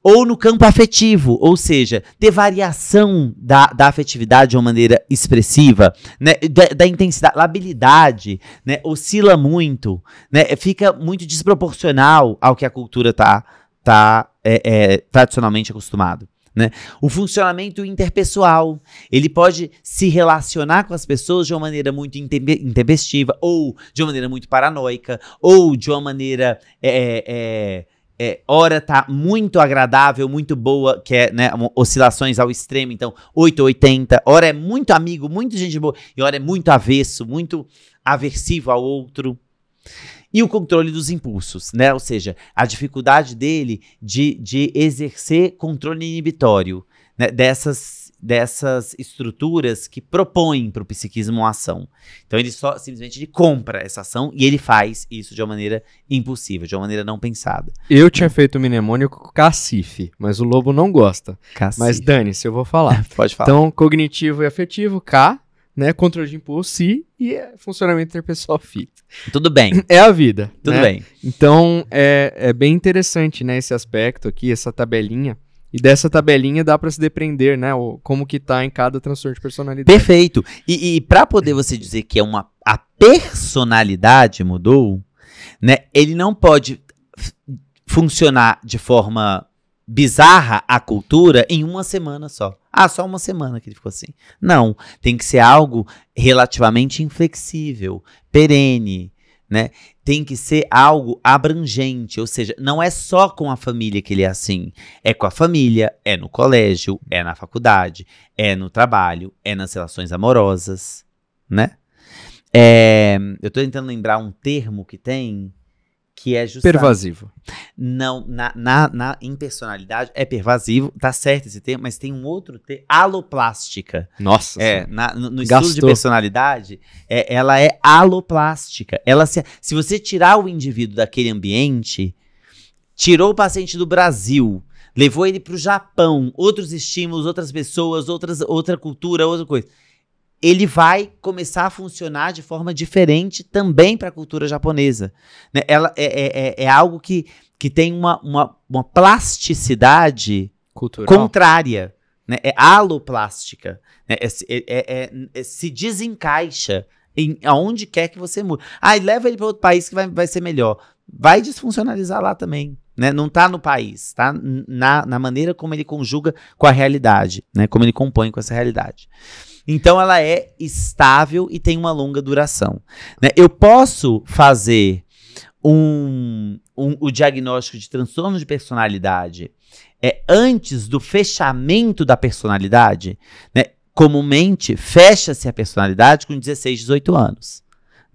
ou no campo afetivo, ou seja, ter variação da, da afetividade de uma maneira expressiva, né, da, da intensidade, labilidade, né, oscila muito, né, fica muito desproporcional ao que a cultura tá, tá é, é, tradicionalmente acostumado. Né? O funcionamento interpessoal. Ele pode se relacionar com as pessoas de uma maneira muito intempestiva, ou de uma maneira muito paranoica, ou de uma maneira é, é, é, hora tá muito agradável, muito boa, que é, né, oscilações ao extremo, então 880, hora é muito amigo, muito gente boa, e hora é muito avesso, muito aversivo ao outro. E o controle dos impulsos, né? Ou seja, a dificuldade dele de, de exercer controle inibitório né, dessas dessas estruturas que propõem para o psiquismo uma ação. Então ele só simplesmente ele compra essa ação e ele faz isso de uma maneira impulsiva, de uma maneira não pensada. Eu tinha feito o mnemônico cacife, mas o lobo não gosta. Cacife. Mas dane-se, eu vou falar. Pode falar. Então, cognitivo e afetivo, K, né? Controle de impulso, si, e é funcionamento interpessoal FI. Tudo bem. É a vida. Tudo né? bem. Então, é, é bem interessante, né, esse aspecto aqui, essa tabelinha. E dessa tabelinha dá para se depreender, né? O, como que tá em cada transtorno de personalidade. Perfeito. E, e para poder você dizer que é uma a personalidade mudou, né? Ele não pode funcionar de forma bizarra a cultura em uma semana só. Ah, só uma semana que ele ficou assim. Não, tem que ser algo relativamente inflexível, perene, né? tem que ser algo abrangente, ou seja, não é só com a família que ele é assim. É com a família, é no colégio, é na faculdade, é no trabalho, é nas relações amorosas, né? É, eu tô tentando lembrar um termo que tem que é justamente... Pervasivo. Não, na, na, na impersonalidade é pervasivo, tá certo esse termo, mas tem um outro termo, aloplástica. Nossa. É, na, no, no estudo de personalidade, é, ela é aloplástica. Ela se, se você tirar o indivíduo daquele ambiente, tirou o paciente do Brasil, levou ele para o Japão, outros estímulos, outras pessoas, outras, outra cultura, outra coisa ele vai começar a funcionar de forma diferente também para a cultura japonesa. Né? Ela é, é, é, é, algo que, que tem uma, uma, uma plasticidade Cultural. contrária. Né? É aloplástica. Né? É, se é, é, desencaixa em aonde quer que você mude. Ah, leva ele para outro país que vai, vai ser melhor. Vai desfuncionalizar lá também. Né? Não está no país, está na, na maneira como ele conjuga com a realidade, né? como ele compõe com essa realidade. Então ela é estável e tem uma longa duração. Né? Eu posso fazer um, um, o diagnóstico de transtorno de personalidade é antes do fechamento da personalidade, né? Comumente fecha-se a personalidade com 16, 18 anos.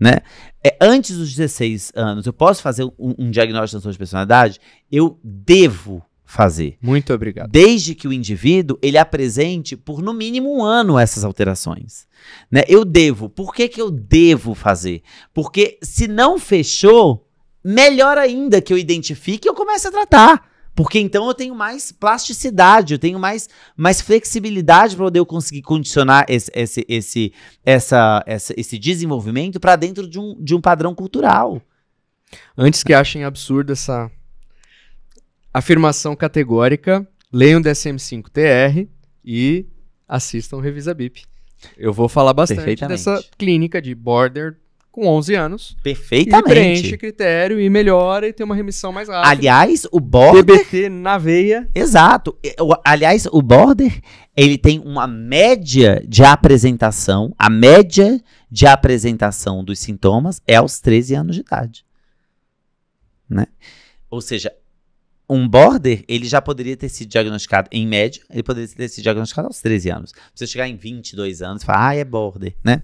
Né? É, antes dos 16 anos, eu posso fazer um, um diagnóstico de transtorno de personalidade? Eu devo fazer. Muito obrigado. Desde que o indivíduo ele apresente por no mínimo um ano essas alterações. Né? Eu devo. Por que, que eu devo fazer? Porque se não fechou, melhor ainda que eu identifique e eu comece a tratar. Porque então eu tenho mais plasticidade, eu tenho mais, mais flexibilidade para poder eu conseguir condicionar esse, esse, esse, essa, essa esse desenvolvimento para dentro de um, de um padrão cultural. Antes que achem absurdo essa afirmação categórica, leiam DSM-5-TR e assistam Revisa BIP. Eu vou falar bastante dessa clínica de border com 11 anos. Perfeitamente. E preenche critério e melhora e tem uma remissão mais rápida. Aliás, o border... TBT na veia. Exato. Aliás, o border, ele tem uma média de apresentação, a média de apresentação dos sintomas é aos 13 anos de idade. Né? Ou seja, um border, ele já poderia ter sido diagnosticado, em média, ele poderia ter sido diagnosticado aos 13 anos. Se Você chegar em 22 anos e falar, ah, é border, né?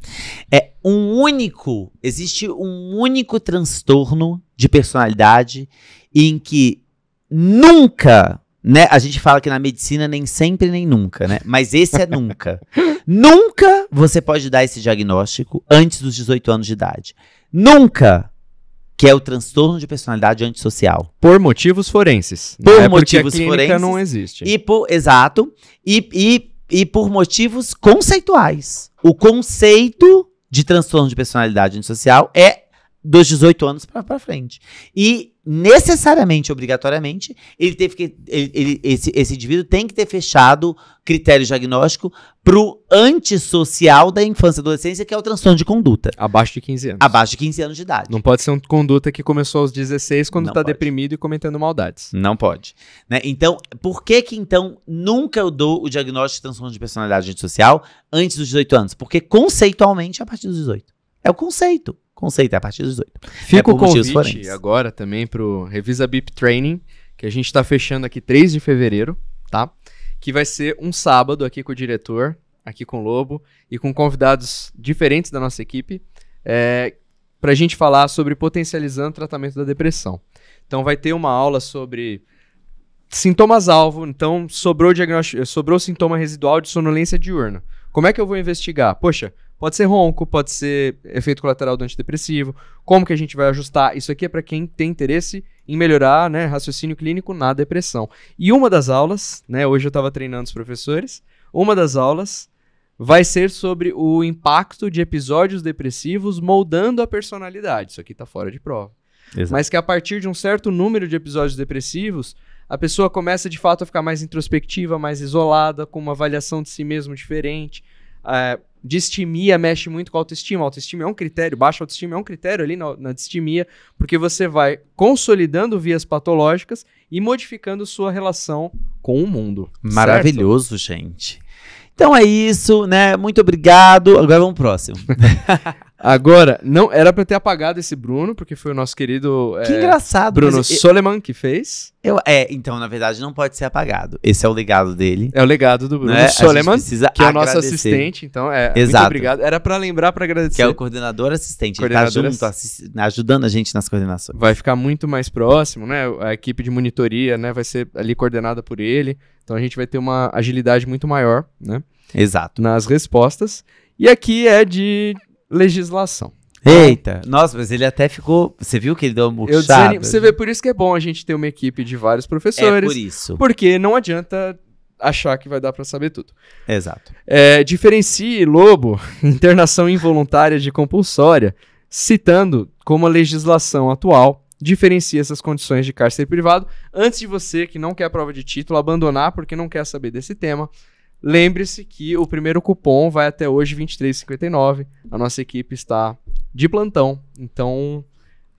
É um único, existe um único transtorno de personalidade em que nunca, né? A gente fala que na medicina nem sempre nem nunca, né? Mas esse é nunca. nunca você pode dar esse diagnóstico antes dos 18 anos de idade. Nunca! que é o transtorno de personalidade antissocial. Por motivos forenses. Por é motivos a forenses. não existe. E por, exato. E, e, e por motivos conceituais. O conceito de transtorno de personalidade antissocial é dos 18 anos para frente. E necessariamente, obrigatoriamente, ele teve que, ele, ele, esse, esse indivíduo tem que ter fechado critério diagnóstico para o antissocial da infância e adolescência, que é o transtorno de conduta. Abaixo de 15 anos. Abaixo de 15 anos de idade. Não pode ser uma conduta que começou aos 16 quando está deprimido e cometendo maldades. Não pode. Né? Então, por que que então nunca eu dou o diagnóstico de transtorno de personalidade antissocial antes dos 18 anos? Porque conceitualmente é a partir dos 18. É o conceito. Conceito é a partir dos 18. Fica é o convite agora também para o Revisa Bip Training, que a gente está fechando aqui 3 de fevereiro, tá? Que vai ser um sábado aqui com o diretor, aqui com o Lobo e com convidados diferentes da nossa equipe. É, para a gente falar sobre potencializando o tratamento da depressão. Então vai ter uma aula sobre sintomas-alvo. Então sobrou, diagnóstico, sobrou sintoma residual de sonolência diurna. Como é que eu vou investigar? Poxa, Pode ser ronco, pode ser efeito colateral do antidepressivo. Como que a gente vai ajustar? Isso aqui é para quem tem interesse em melhorar, né, raciocínio clínico na depressão. E uma das aulas, né, hoje eu estava treinando os professores, uma das aulas vai ser sobre o impacto de episódios depressivos moldando a personalidade. Isso aqui está fora de prova. Exato. Mas que a partir de um certo número de episódios depressivos, a pessoa começa de fato a ficar mais introspectiva, mais isolada, com uma avaliação de si mesmo diferente. É, distimia mexe muito com a autoestima. Autoestima é um critério, baixa autoestima é um critério ali na, na distimia, porque você vai consolidando vias patológicas e modificando sua relação com o mundo. Maravilhoso, certo? gente. Então é isso, né? Muito obrigado. Agora vamos pro próximo. Agora, não era pra eu ter apagado esse Bruno, porque foi o nosso querido. Que é, engraçado, Bruno eu- Soleman que fez. Eu, é, então, na verdade, não pode ser apagado. Esse é o legado dele. É o legado do Bruno né? Soleman, que é o nosso assistente, então é. Exato. Muito obrigado. Era pra lembrar, pra agradecer. Que é o coordenador assistente. Coordenador ele tá junto, ajudando a gente nas coordenações. Vai ficar muito mais próximo, né? A equipe de monitoria, né, vai ser ali coordenada por ele. Então a gente vai ter uma agilidade muito maior, né? Exato. nas respostas. E aqui é de legislação. Eita, nossa, mas ele até ficou. Você viu que ele deu uma murchada? Você vê, por isso que é bom a gente ter uma equipe de vários professores. É por isso. Porque não adianta achar que vai dar para saber tudo. Exato. É, diferencie lobo, internação involuntária de compulsória, citando como a legislação atual diferencia essas condições de cárcere privado antes de você que não quer a prova de título abandonar porque não quer saber desse tema Lembre-se que o primeiro cupom vai até hoje 23,59. A nossa equipe está de plantão. Então,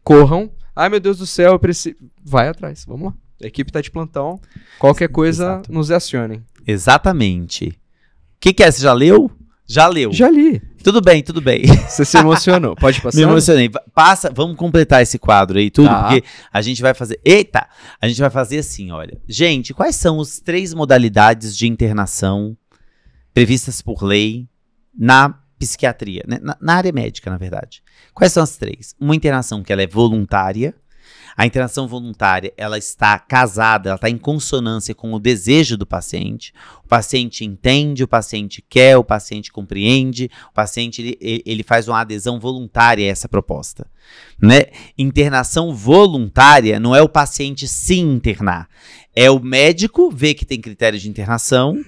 corram. Ai, meu Deus do céu, eu preciso. Vai atrás, vamos lá. A equipe está de plantão. Qualquer coisa, Exato. nos acionem. Exatamente. O que, que é? Você já leu? Já leu. Já li. Tudo bem, tudo bem. Você se emocionou. Pode passar. Me emocionei. Passa, vamos completar esse quadro aí, tudo, tá. porque a gente vai fazer. Eita! A gente vai fazer assim, olha. Gente, quais são as três modalidades de internação previstas por lei na psiquiatria, né? na, na área médica, na verdade? Quais são as três? Uma internação que ela é voluntária, a interação voluntária, ela está casada, ela está em consonância com o desejo do paciente. O paciente entende, o paciente quer, o paciente compreende, o paciente ele, ele faz uma adesão voluntária a essa proposta. Né? Internação voluntária não é o paciente se internar, é o médico ver que tem critério de internação,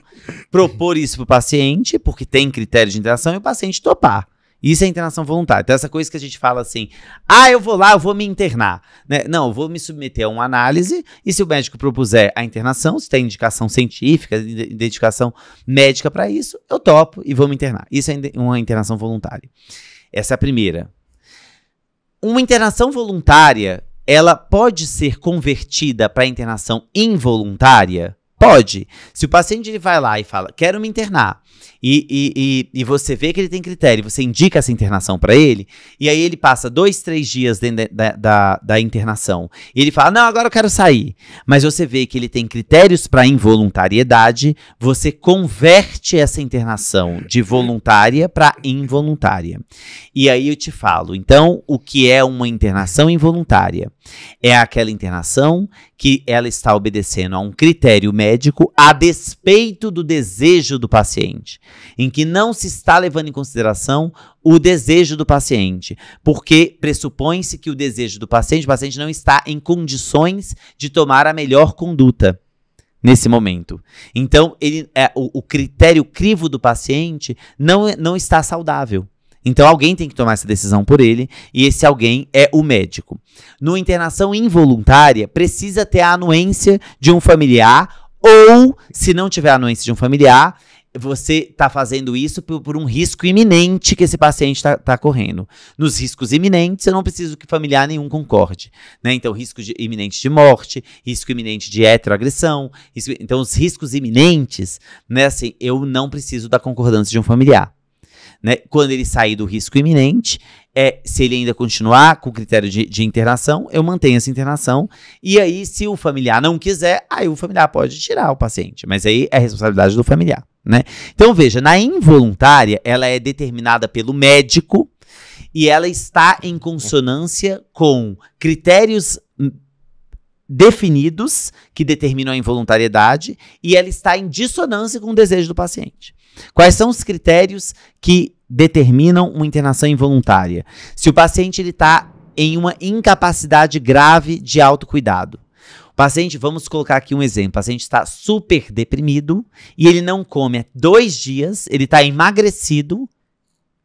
propor isso para o paciente, porque tem critério de internação, e o paciente topar. Isso é internação voluntária. Então, essa coisa que a gente fala assim, ah, eu vou lá, eu vou me internar. Né? Não, eu vou me submeter a uma análise e se o médico propuser a internação, se tem indicação científica, dedicação médica para isso, eu topo e vou me internar. Isso é uma internação voluntária. Essa é a primeira. Uma internação voluntária, ela pode ser convertida para internação involuntária? Pode. Se o paciente ele vai lá e fala, quero me internar, e, e, e, e você vê que ele tem critério, você indica essa internação para ele, e aí ele passa dois, três dias dentro da, da, da internação, e ele fala, não, agora eu quero sair. Mas você vê que ele tem critérios para involuntariedade, você converte essa internação de voluntária para involuntária. E aí eu te falo, então, o que é uma internação involuntária? É aquela internação que ela está obedecendo a um critério médico a despeito do desejo do paciente, em que não se está levando em consideração o desejo do paciente, porque pressupõe-se que o desejo do paciente, o paciente não está em condições de tomar a melhor conduta nesse momento. Então, ele, é, o, o critério crivo do paciente não, não está saudável. Então alguém tem que tomar essa decisão por ele, e esse alguém é o médico. No internação involuntária, precisa ter a anuência de um familiar, ou se não tiver a anuência de um familiar, você está fazendo isso por, por, um risco iminente que esse paciente está tá correndo. Nos riscos iminentes, eu não preciso que familiar nenhum concorde. Né? Então, risco de, iminente de morte, risco iminente de heteroagressão. Risco, então, os riscos iminentes, né, assim, eu não preciso da concordância de um familiar né, quando ele sair do risco iminente, é, se ele ainda continuar com o critério de, de, internação, eu mantenho essa internação. E aí, se o familiar não quiser, aí o familiar pode tirar o paciente. Mas aí é responsabilidade do familiar, né? Então, veja, na involuntária, ela é determinada pelo médico e ela está em consonância com critérios definidos que determinam a involuntariedade e ela está em dissonância com o desejo do paciente. Quais são os critérios que determinam uma internação involuntária. Se o paciente está em uma incapacidade grave de autocuidado. O paciente, vamos colocar aqui um exemplo: o paciente está super deprimido e ele não come há dois dias, ele está emagrecido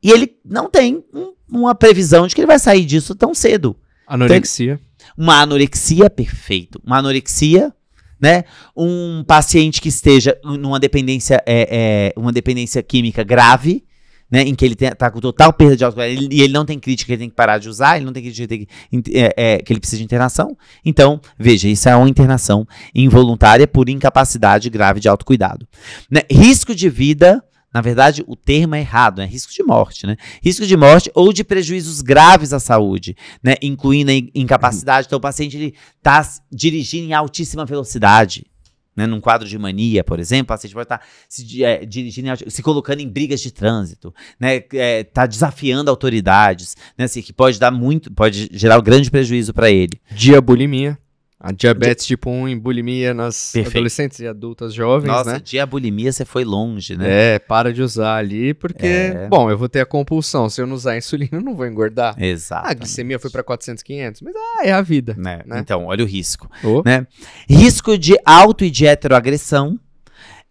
e ele não tem um, uma previsão de que ele vai sair disso tão cedo. Anorexia. Então, uma anorexia, perfeito. Uma anorexia né? Um paciente que esteja numa dependência, é, é, uma dependência química grave, né, em que ele tem, tá com total perda de autocuidado e ele não tem crítica que ele tem que parar de usar, ele não tem crítica que ele, tem, é, é, que ele precisa de internação. Então, veja, isso é uma internação involuntária por incapacidade grave de autocuidado. Né? Risco de vida na verdade, o termo é errado, é né? risco de morte, né? Risco de morte ou de prejuízos graves à saúde, né? Incluindo a incapacidade. Então, o paciente está dirigindo em altíssima velocidade, né? Num quadro de mania, por exemplo, o paciente pode estar se, é, dirigindo, se colocando em brigas de trânsito, né? É, tá desafiando autoridades, né? Assim, que pode dar muito, pode gerar um grande prejuízo para ele. Diabulimia. A diabetes Di... tipo 1 em bulimia nas Perfeito. adolescentes e adultas jovens, Nossa, né? Nossa, dia bulimia você foi longe, né? É, para de usar ali, porque, é. bom, eu vou ter a compulsão. Se eu não usar insulina, eu não vou engordar. Exato. Ah, a glicemia foi para 400, 500, mas ah, é a vida. Né? né? Então, olha o risco. Oh. Né? Risco de auto e de heteroagressão.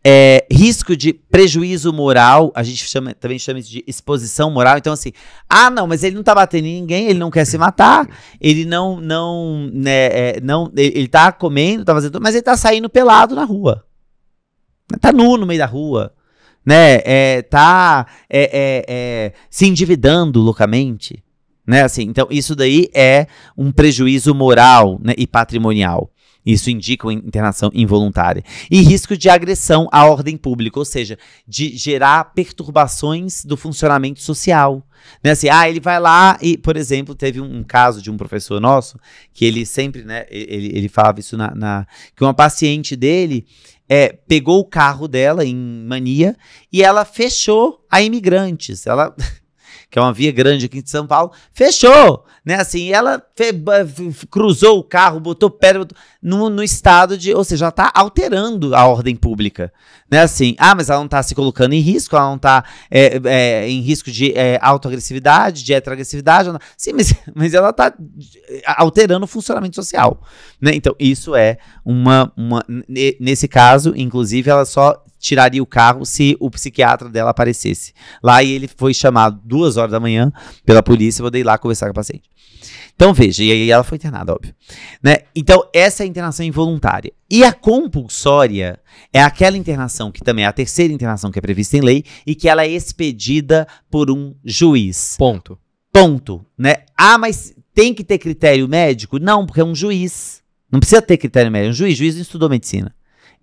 É, risco de prejuízo moral, a gente chama, também chama isso de exposição moral. Então, assim, ah, não, mas ele não tá batendo em ninguém, ele não quer se matar, ele não, não, né, é, não, ele, ele tá comendo, tá fazendo, mas ele tá saindo pelado na rua. Tá nu no meio da rua, né? É, tá é, é, é, se endividando loucamente, né? Assim, então, isso daí é um prejuízo moral né, e patrimonial. Isso indica uma internação involuntária. E risco de agressão à ordem pública, ou seja, de gerar perturbações do funcionamento social. Né? Assim, ah, ele vai lá e, por exemplo, teve um, um caso de um professor nosso que ele sempre, né, ele, ele falava isso na, na que uma paciente dele é, pegou o carro dela em mania e ela fechou a imigrantes. Ela que é uma via grande aqui de São Paulo, fechou, né? Assim, ela cruzou o carro, botou pedra botou, no, no estado de, ou seja, ela está alterando a ordem pública, né? Assim, ah, mas ela não está se colocando em risco, ela não está é, é, em risco de é, autoagressividade, de heteroagressividade, não... sim, mas, mas ela está alterando o funcionamento social, né? Então, isso é uma, uma nesse caso, inclusive, ela só tiraria o carro se o psiquiatra dela aparecesse lá e ele foi chamado duas horas da manhã pela polícia, eu dei lá conversar com a paciente. Então veja, e aí ela foi internada, óbvio. Né? Então essa é a internação involuntária. E a compulsória é aquela internação que também é a terceira internação que é prevista em lei e que ela é expedida por um juiz. Ponto. Ponto, né? Ah, mas tem que ter critério médico? Não, porque é um juiz. Não precisa ter critério médico, é um juiz, juiz não estudou medicina.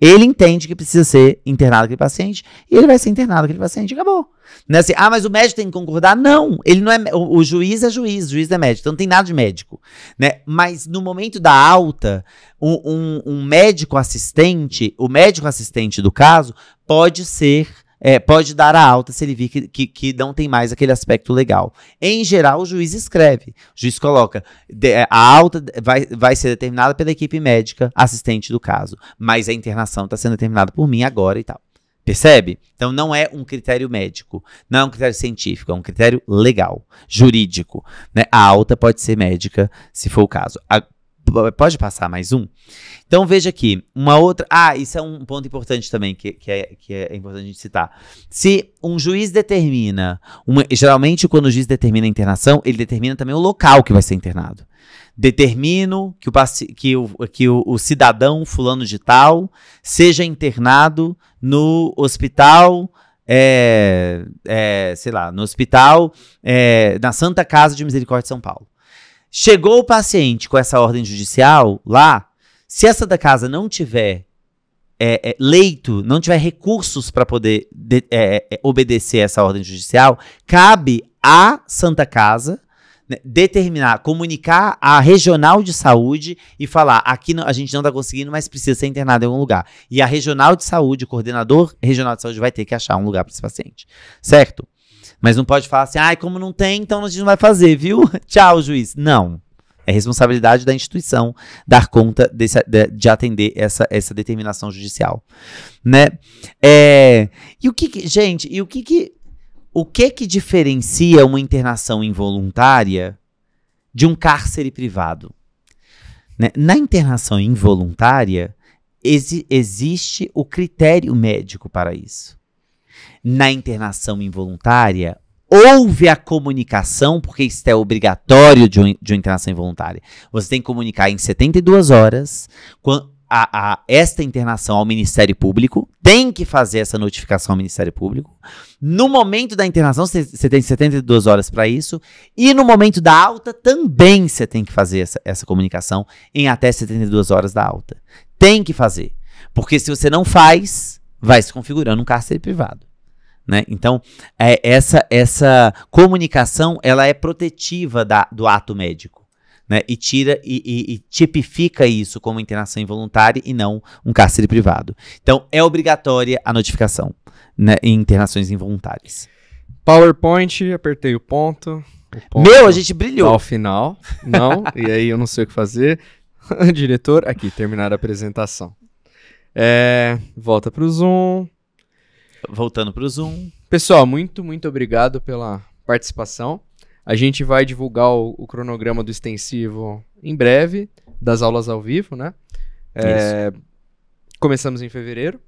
Ele entende que precisa ser internado aquele paciente e ele vai ser internado aquele paciente. Acabou. Não é assim, ah, mas o médico tem que concordar? Não, ele não é. O, o juiz é juiz, o juiz é médico, então não tem nada de médico. Né? Mas no momento da alta, um, um, um médico assistente, o médico assistente do caso, pode ser é, pode dar a alta se ele vir que, que, que, não tem mais aquele aspecto legal. Em geral, o juiz escreve. O juiz coloca: de, é, a alta vai, vai ser determinada pela equipe médica assistente do caso, mas a internação está sendo determinada por mim agora e tal. Percebe? Então não é um critério médico, não é um critério científico, é um critério legal, jurídico. Né? A alta pode ser médica, se for o caso. A, Pode passar mais um? Então veja aqui, uma outra. Ah, isso é um ponto importante também, que, que, é, que é importante a gente citar. Se um juiz determina. Uma, geralmente, quando o juiz determina a internação, ele determina também o local que vai ser internado. Determino que o, que o, que o, o cidadão fulano de tal seja internado no hospital é, é, sei lá, no hospital, é, na Santa Casa de Misericórdia de São Paulo. Chegou o paciente com essa ordem judicial lá, se essa da casa não tiver é, é, leito, não tiver recursos para poder de, é, é, obedecer essa ordem judicial, cabe à Santa Casa né, determinar, comunicar à regional de saúde e falar: aqui não, a gente não está conseguindo, mas precisa ser internado em algum lugar. E a regional de saúde, o coordenador regional de saúde, vai ter que achar um lugar para esse paciente, certo? Mas não pode falar assim, ai, como não tem, então a gente não vai fazer, viu? Tchau, juiz. Não. É responsabilidade da instituição dar conta desse, de, de, atender essa, essa determinação judicial, né? É, e o que, que gente? E o que, que o que que diferencia uma internação involuntária de um cárcere privado? Né? Na internação involuntária exi existe o critério médico para isso na internação involuntária, houve a comunicação, porque isso é obrigatório de, um, de uma internação involuntária. Você tem que comunicar em 72 horas a, a, esta internação ao Ministério Público, tem que fazer essa notificação ao Ministério Público. No momento da internação, você tem 72 horas para isso, e no momento da alta também você tem que fazer essa, essa comunicação em até 72 horas da alta. Tem que fazer, porque se você não faz, vai se configurando um cárcere privado. Né? Então, é, essa, essa comunicação ela é protetiva da, do ato médico. Né, e tira e, e, e, tipifica isso como internação involuntária e não um cárcere privado. Então é obrigatória a notificação né, em internações involuntárias. PowerPoint, apertei o ponto. O ponto Meu, a gente brilhou. Ao final, não. e aí eu não sei o que fazer. Diretor, aqui terminar a apresentação. É, volta para o Zoom. Voltando para o Zoom. Pessoal, muito, muito obrigado pela participação. A gente vai divulgar o, o cronograma do extensivo em breve, das aulas ao vivo, né? É, começamos em fevereiro.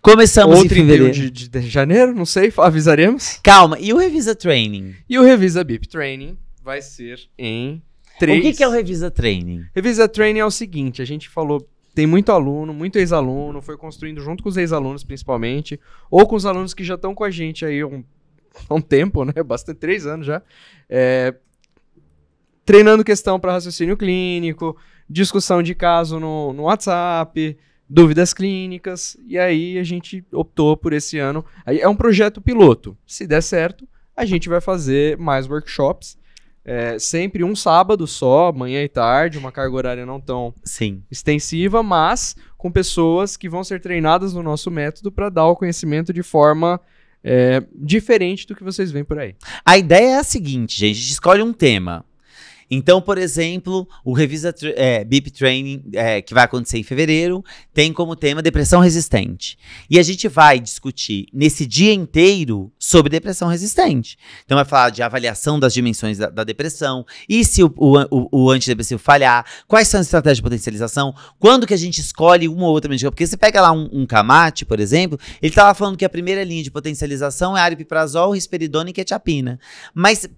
Começamos Outro em fevereiro. De, de, de, janeiro, não sei, avisaremos. Calma, e o Revisa Training? E o Revisa BIP Training vai ser em três. O que, que é o Revisa Training? Revisa Training é o seguinte, a gente falou tem muito aluno, muito ex-aluno, foi construindo junto com os ex-alunos principalmente, ou com os alunos que já estão com a gente aí há um, um tempo, né? Bastante três anos já. É, treinando questão para raciocínio clínico, discussão de caso no, no, WhatsApp, dúvidas clínicas, e aí a gente optou por esse ano. É um projeto piloto. Se der certo, a gente vai fazer mais workshops é, sempre um sábado só, manhã e tarde, uma carga horária não tão Sim. extensiva, mas com pessoas que vão ser treinadas no nosso método para dar o conhecimento de forma é, diferente do que vocês veem por aí. A ideia é a seguinte, gente: a gente escolhe um tema. Então, por exemplo, o Revisa é, BIP Training, é, que vai acontecer em fevereiro, tem como tema depressão resistente. E a gente vai discutir nesse dia inteiro sobre depressão resistente. Então, vai falar de avaliação das dimensões da, da depressão, e se o, o, o, antidepressivo falhar, quais são as estratégias de potencialização, quando que a gente escolhe uma ou outra medicação. Porque você pega lá um, um camate, por exemplo, ele estava falando que a primeira linha de potencialização é aripiprazol, risperidona e quetiapina. Mas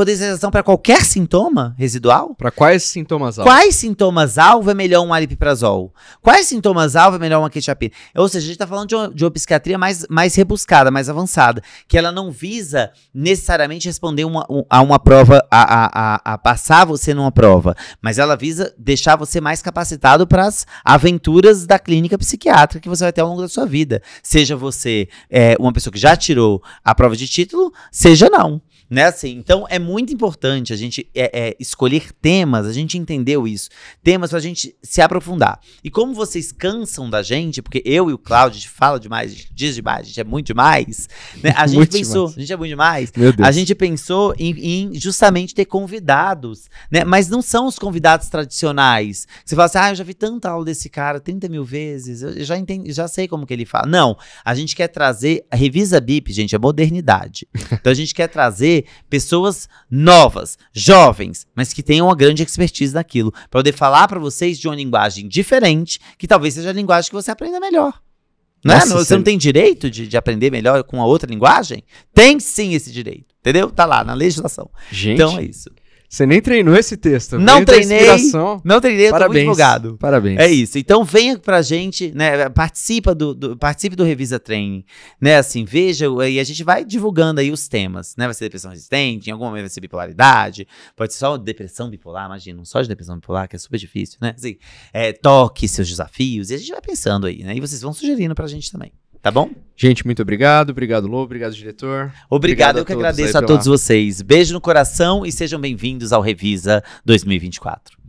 Poderização então para qualquer sintoma residual? Para quais sintomas alvo? Quais sintomas alvo é melhor um alipiprazol? Quais sintomas alvo é melhor uma quetiapina? Ou seja, a gente está falando de uma, de uma psiquiatria mais, mais rebuscada, mais avançada, que ela não visa necessariamente responder uma, um, a uma prova, a, a, a, a, passar você numa prova, mas ela visa deixar você mais capacitado para as aventuras da clínica psiquiátrica que você vai ter ao longo da sua vida. Seja você é, uma pessoa que já tirou a prova de título, seja não. Né, assim, então é muito importante a gente é, é, escolher temas, a gente entendeu isso, temas pra gente se aprofundar. E como vocês cansam da gente, porque eu e o Cláudio, a gente fala demais, a gente diz demais, a gente é muito demais, né? A gente pensou, demais. a gente é muito demais, a gente pensou em, em, justamente ter convidados, né? Mas não são os convidados tradicionais. Você fala assim, ah, eu já vi tanta aula desse cara 30 mil vezes, eu já entendi, já sei como que ele fala. Não, a gente quer trazer, a Revisa Bip, gente, é modernidade. Então a gente quer trazer pessoas novas, jovens, mas que tenham uma grande expertise naquilo, para poder falar para vocês de uma linguagem diferente, que talvez seja a linguagem que você aprenda melhor. Não né? Nossa, é? Você não tem direito de, de aprender melhor com a outra linguagem? Tem sim esse direito, entendeu? Tá lá na legislação. Gente, então é isso. Você nem treinou esse texto. Não treinei. Não treinei, Parabéns. muito empolgado. Parabéns. É isso. Então venha pra gente, né? Participa do, do, participe do Revisa Training, né? Assim, veja, e a gente vai divulgando aí os temas, né? Vai ser depressão resistente, em algum momento vai ser bipolaridade, pode ser só depressão bipolar, imagina, não só de depressão bipolar, que é super difícil, né? Assim, é, toque seus desafios, e a gente vai pensando aí, né? E vocês vão sugerindo pra gente também. Tá bom? Gente, muito obrigado. Obrigado, Lou, Obrigado, diretor. Obrigado, obrigado eu que agradeço a todos lá. vocês. Beijo no coração e sejam bem-vindos ao Revisa 2024.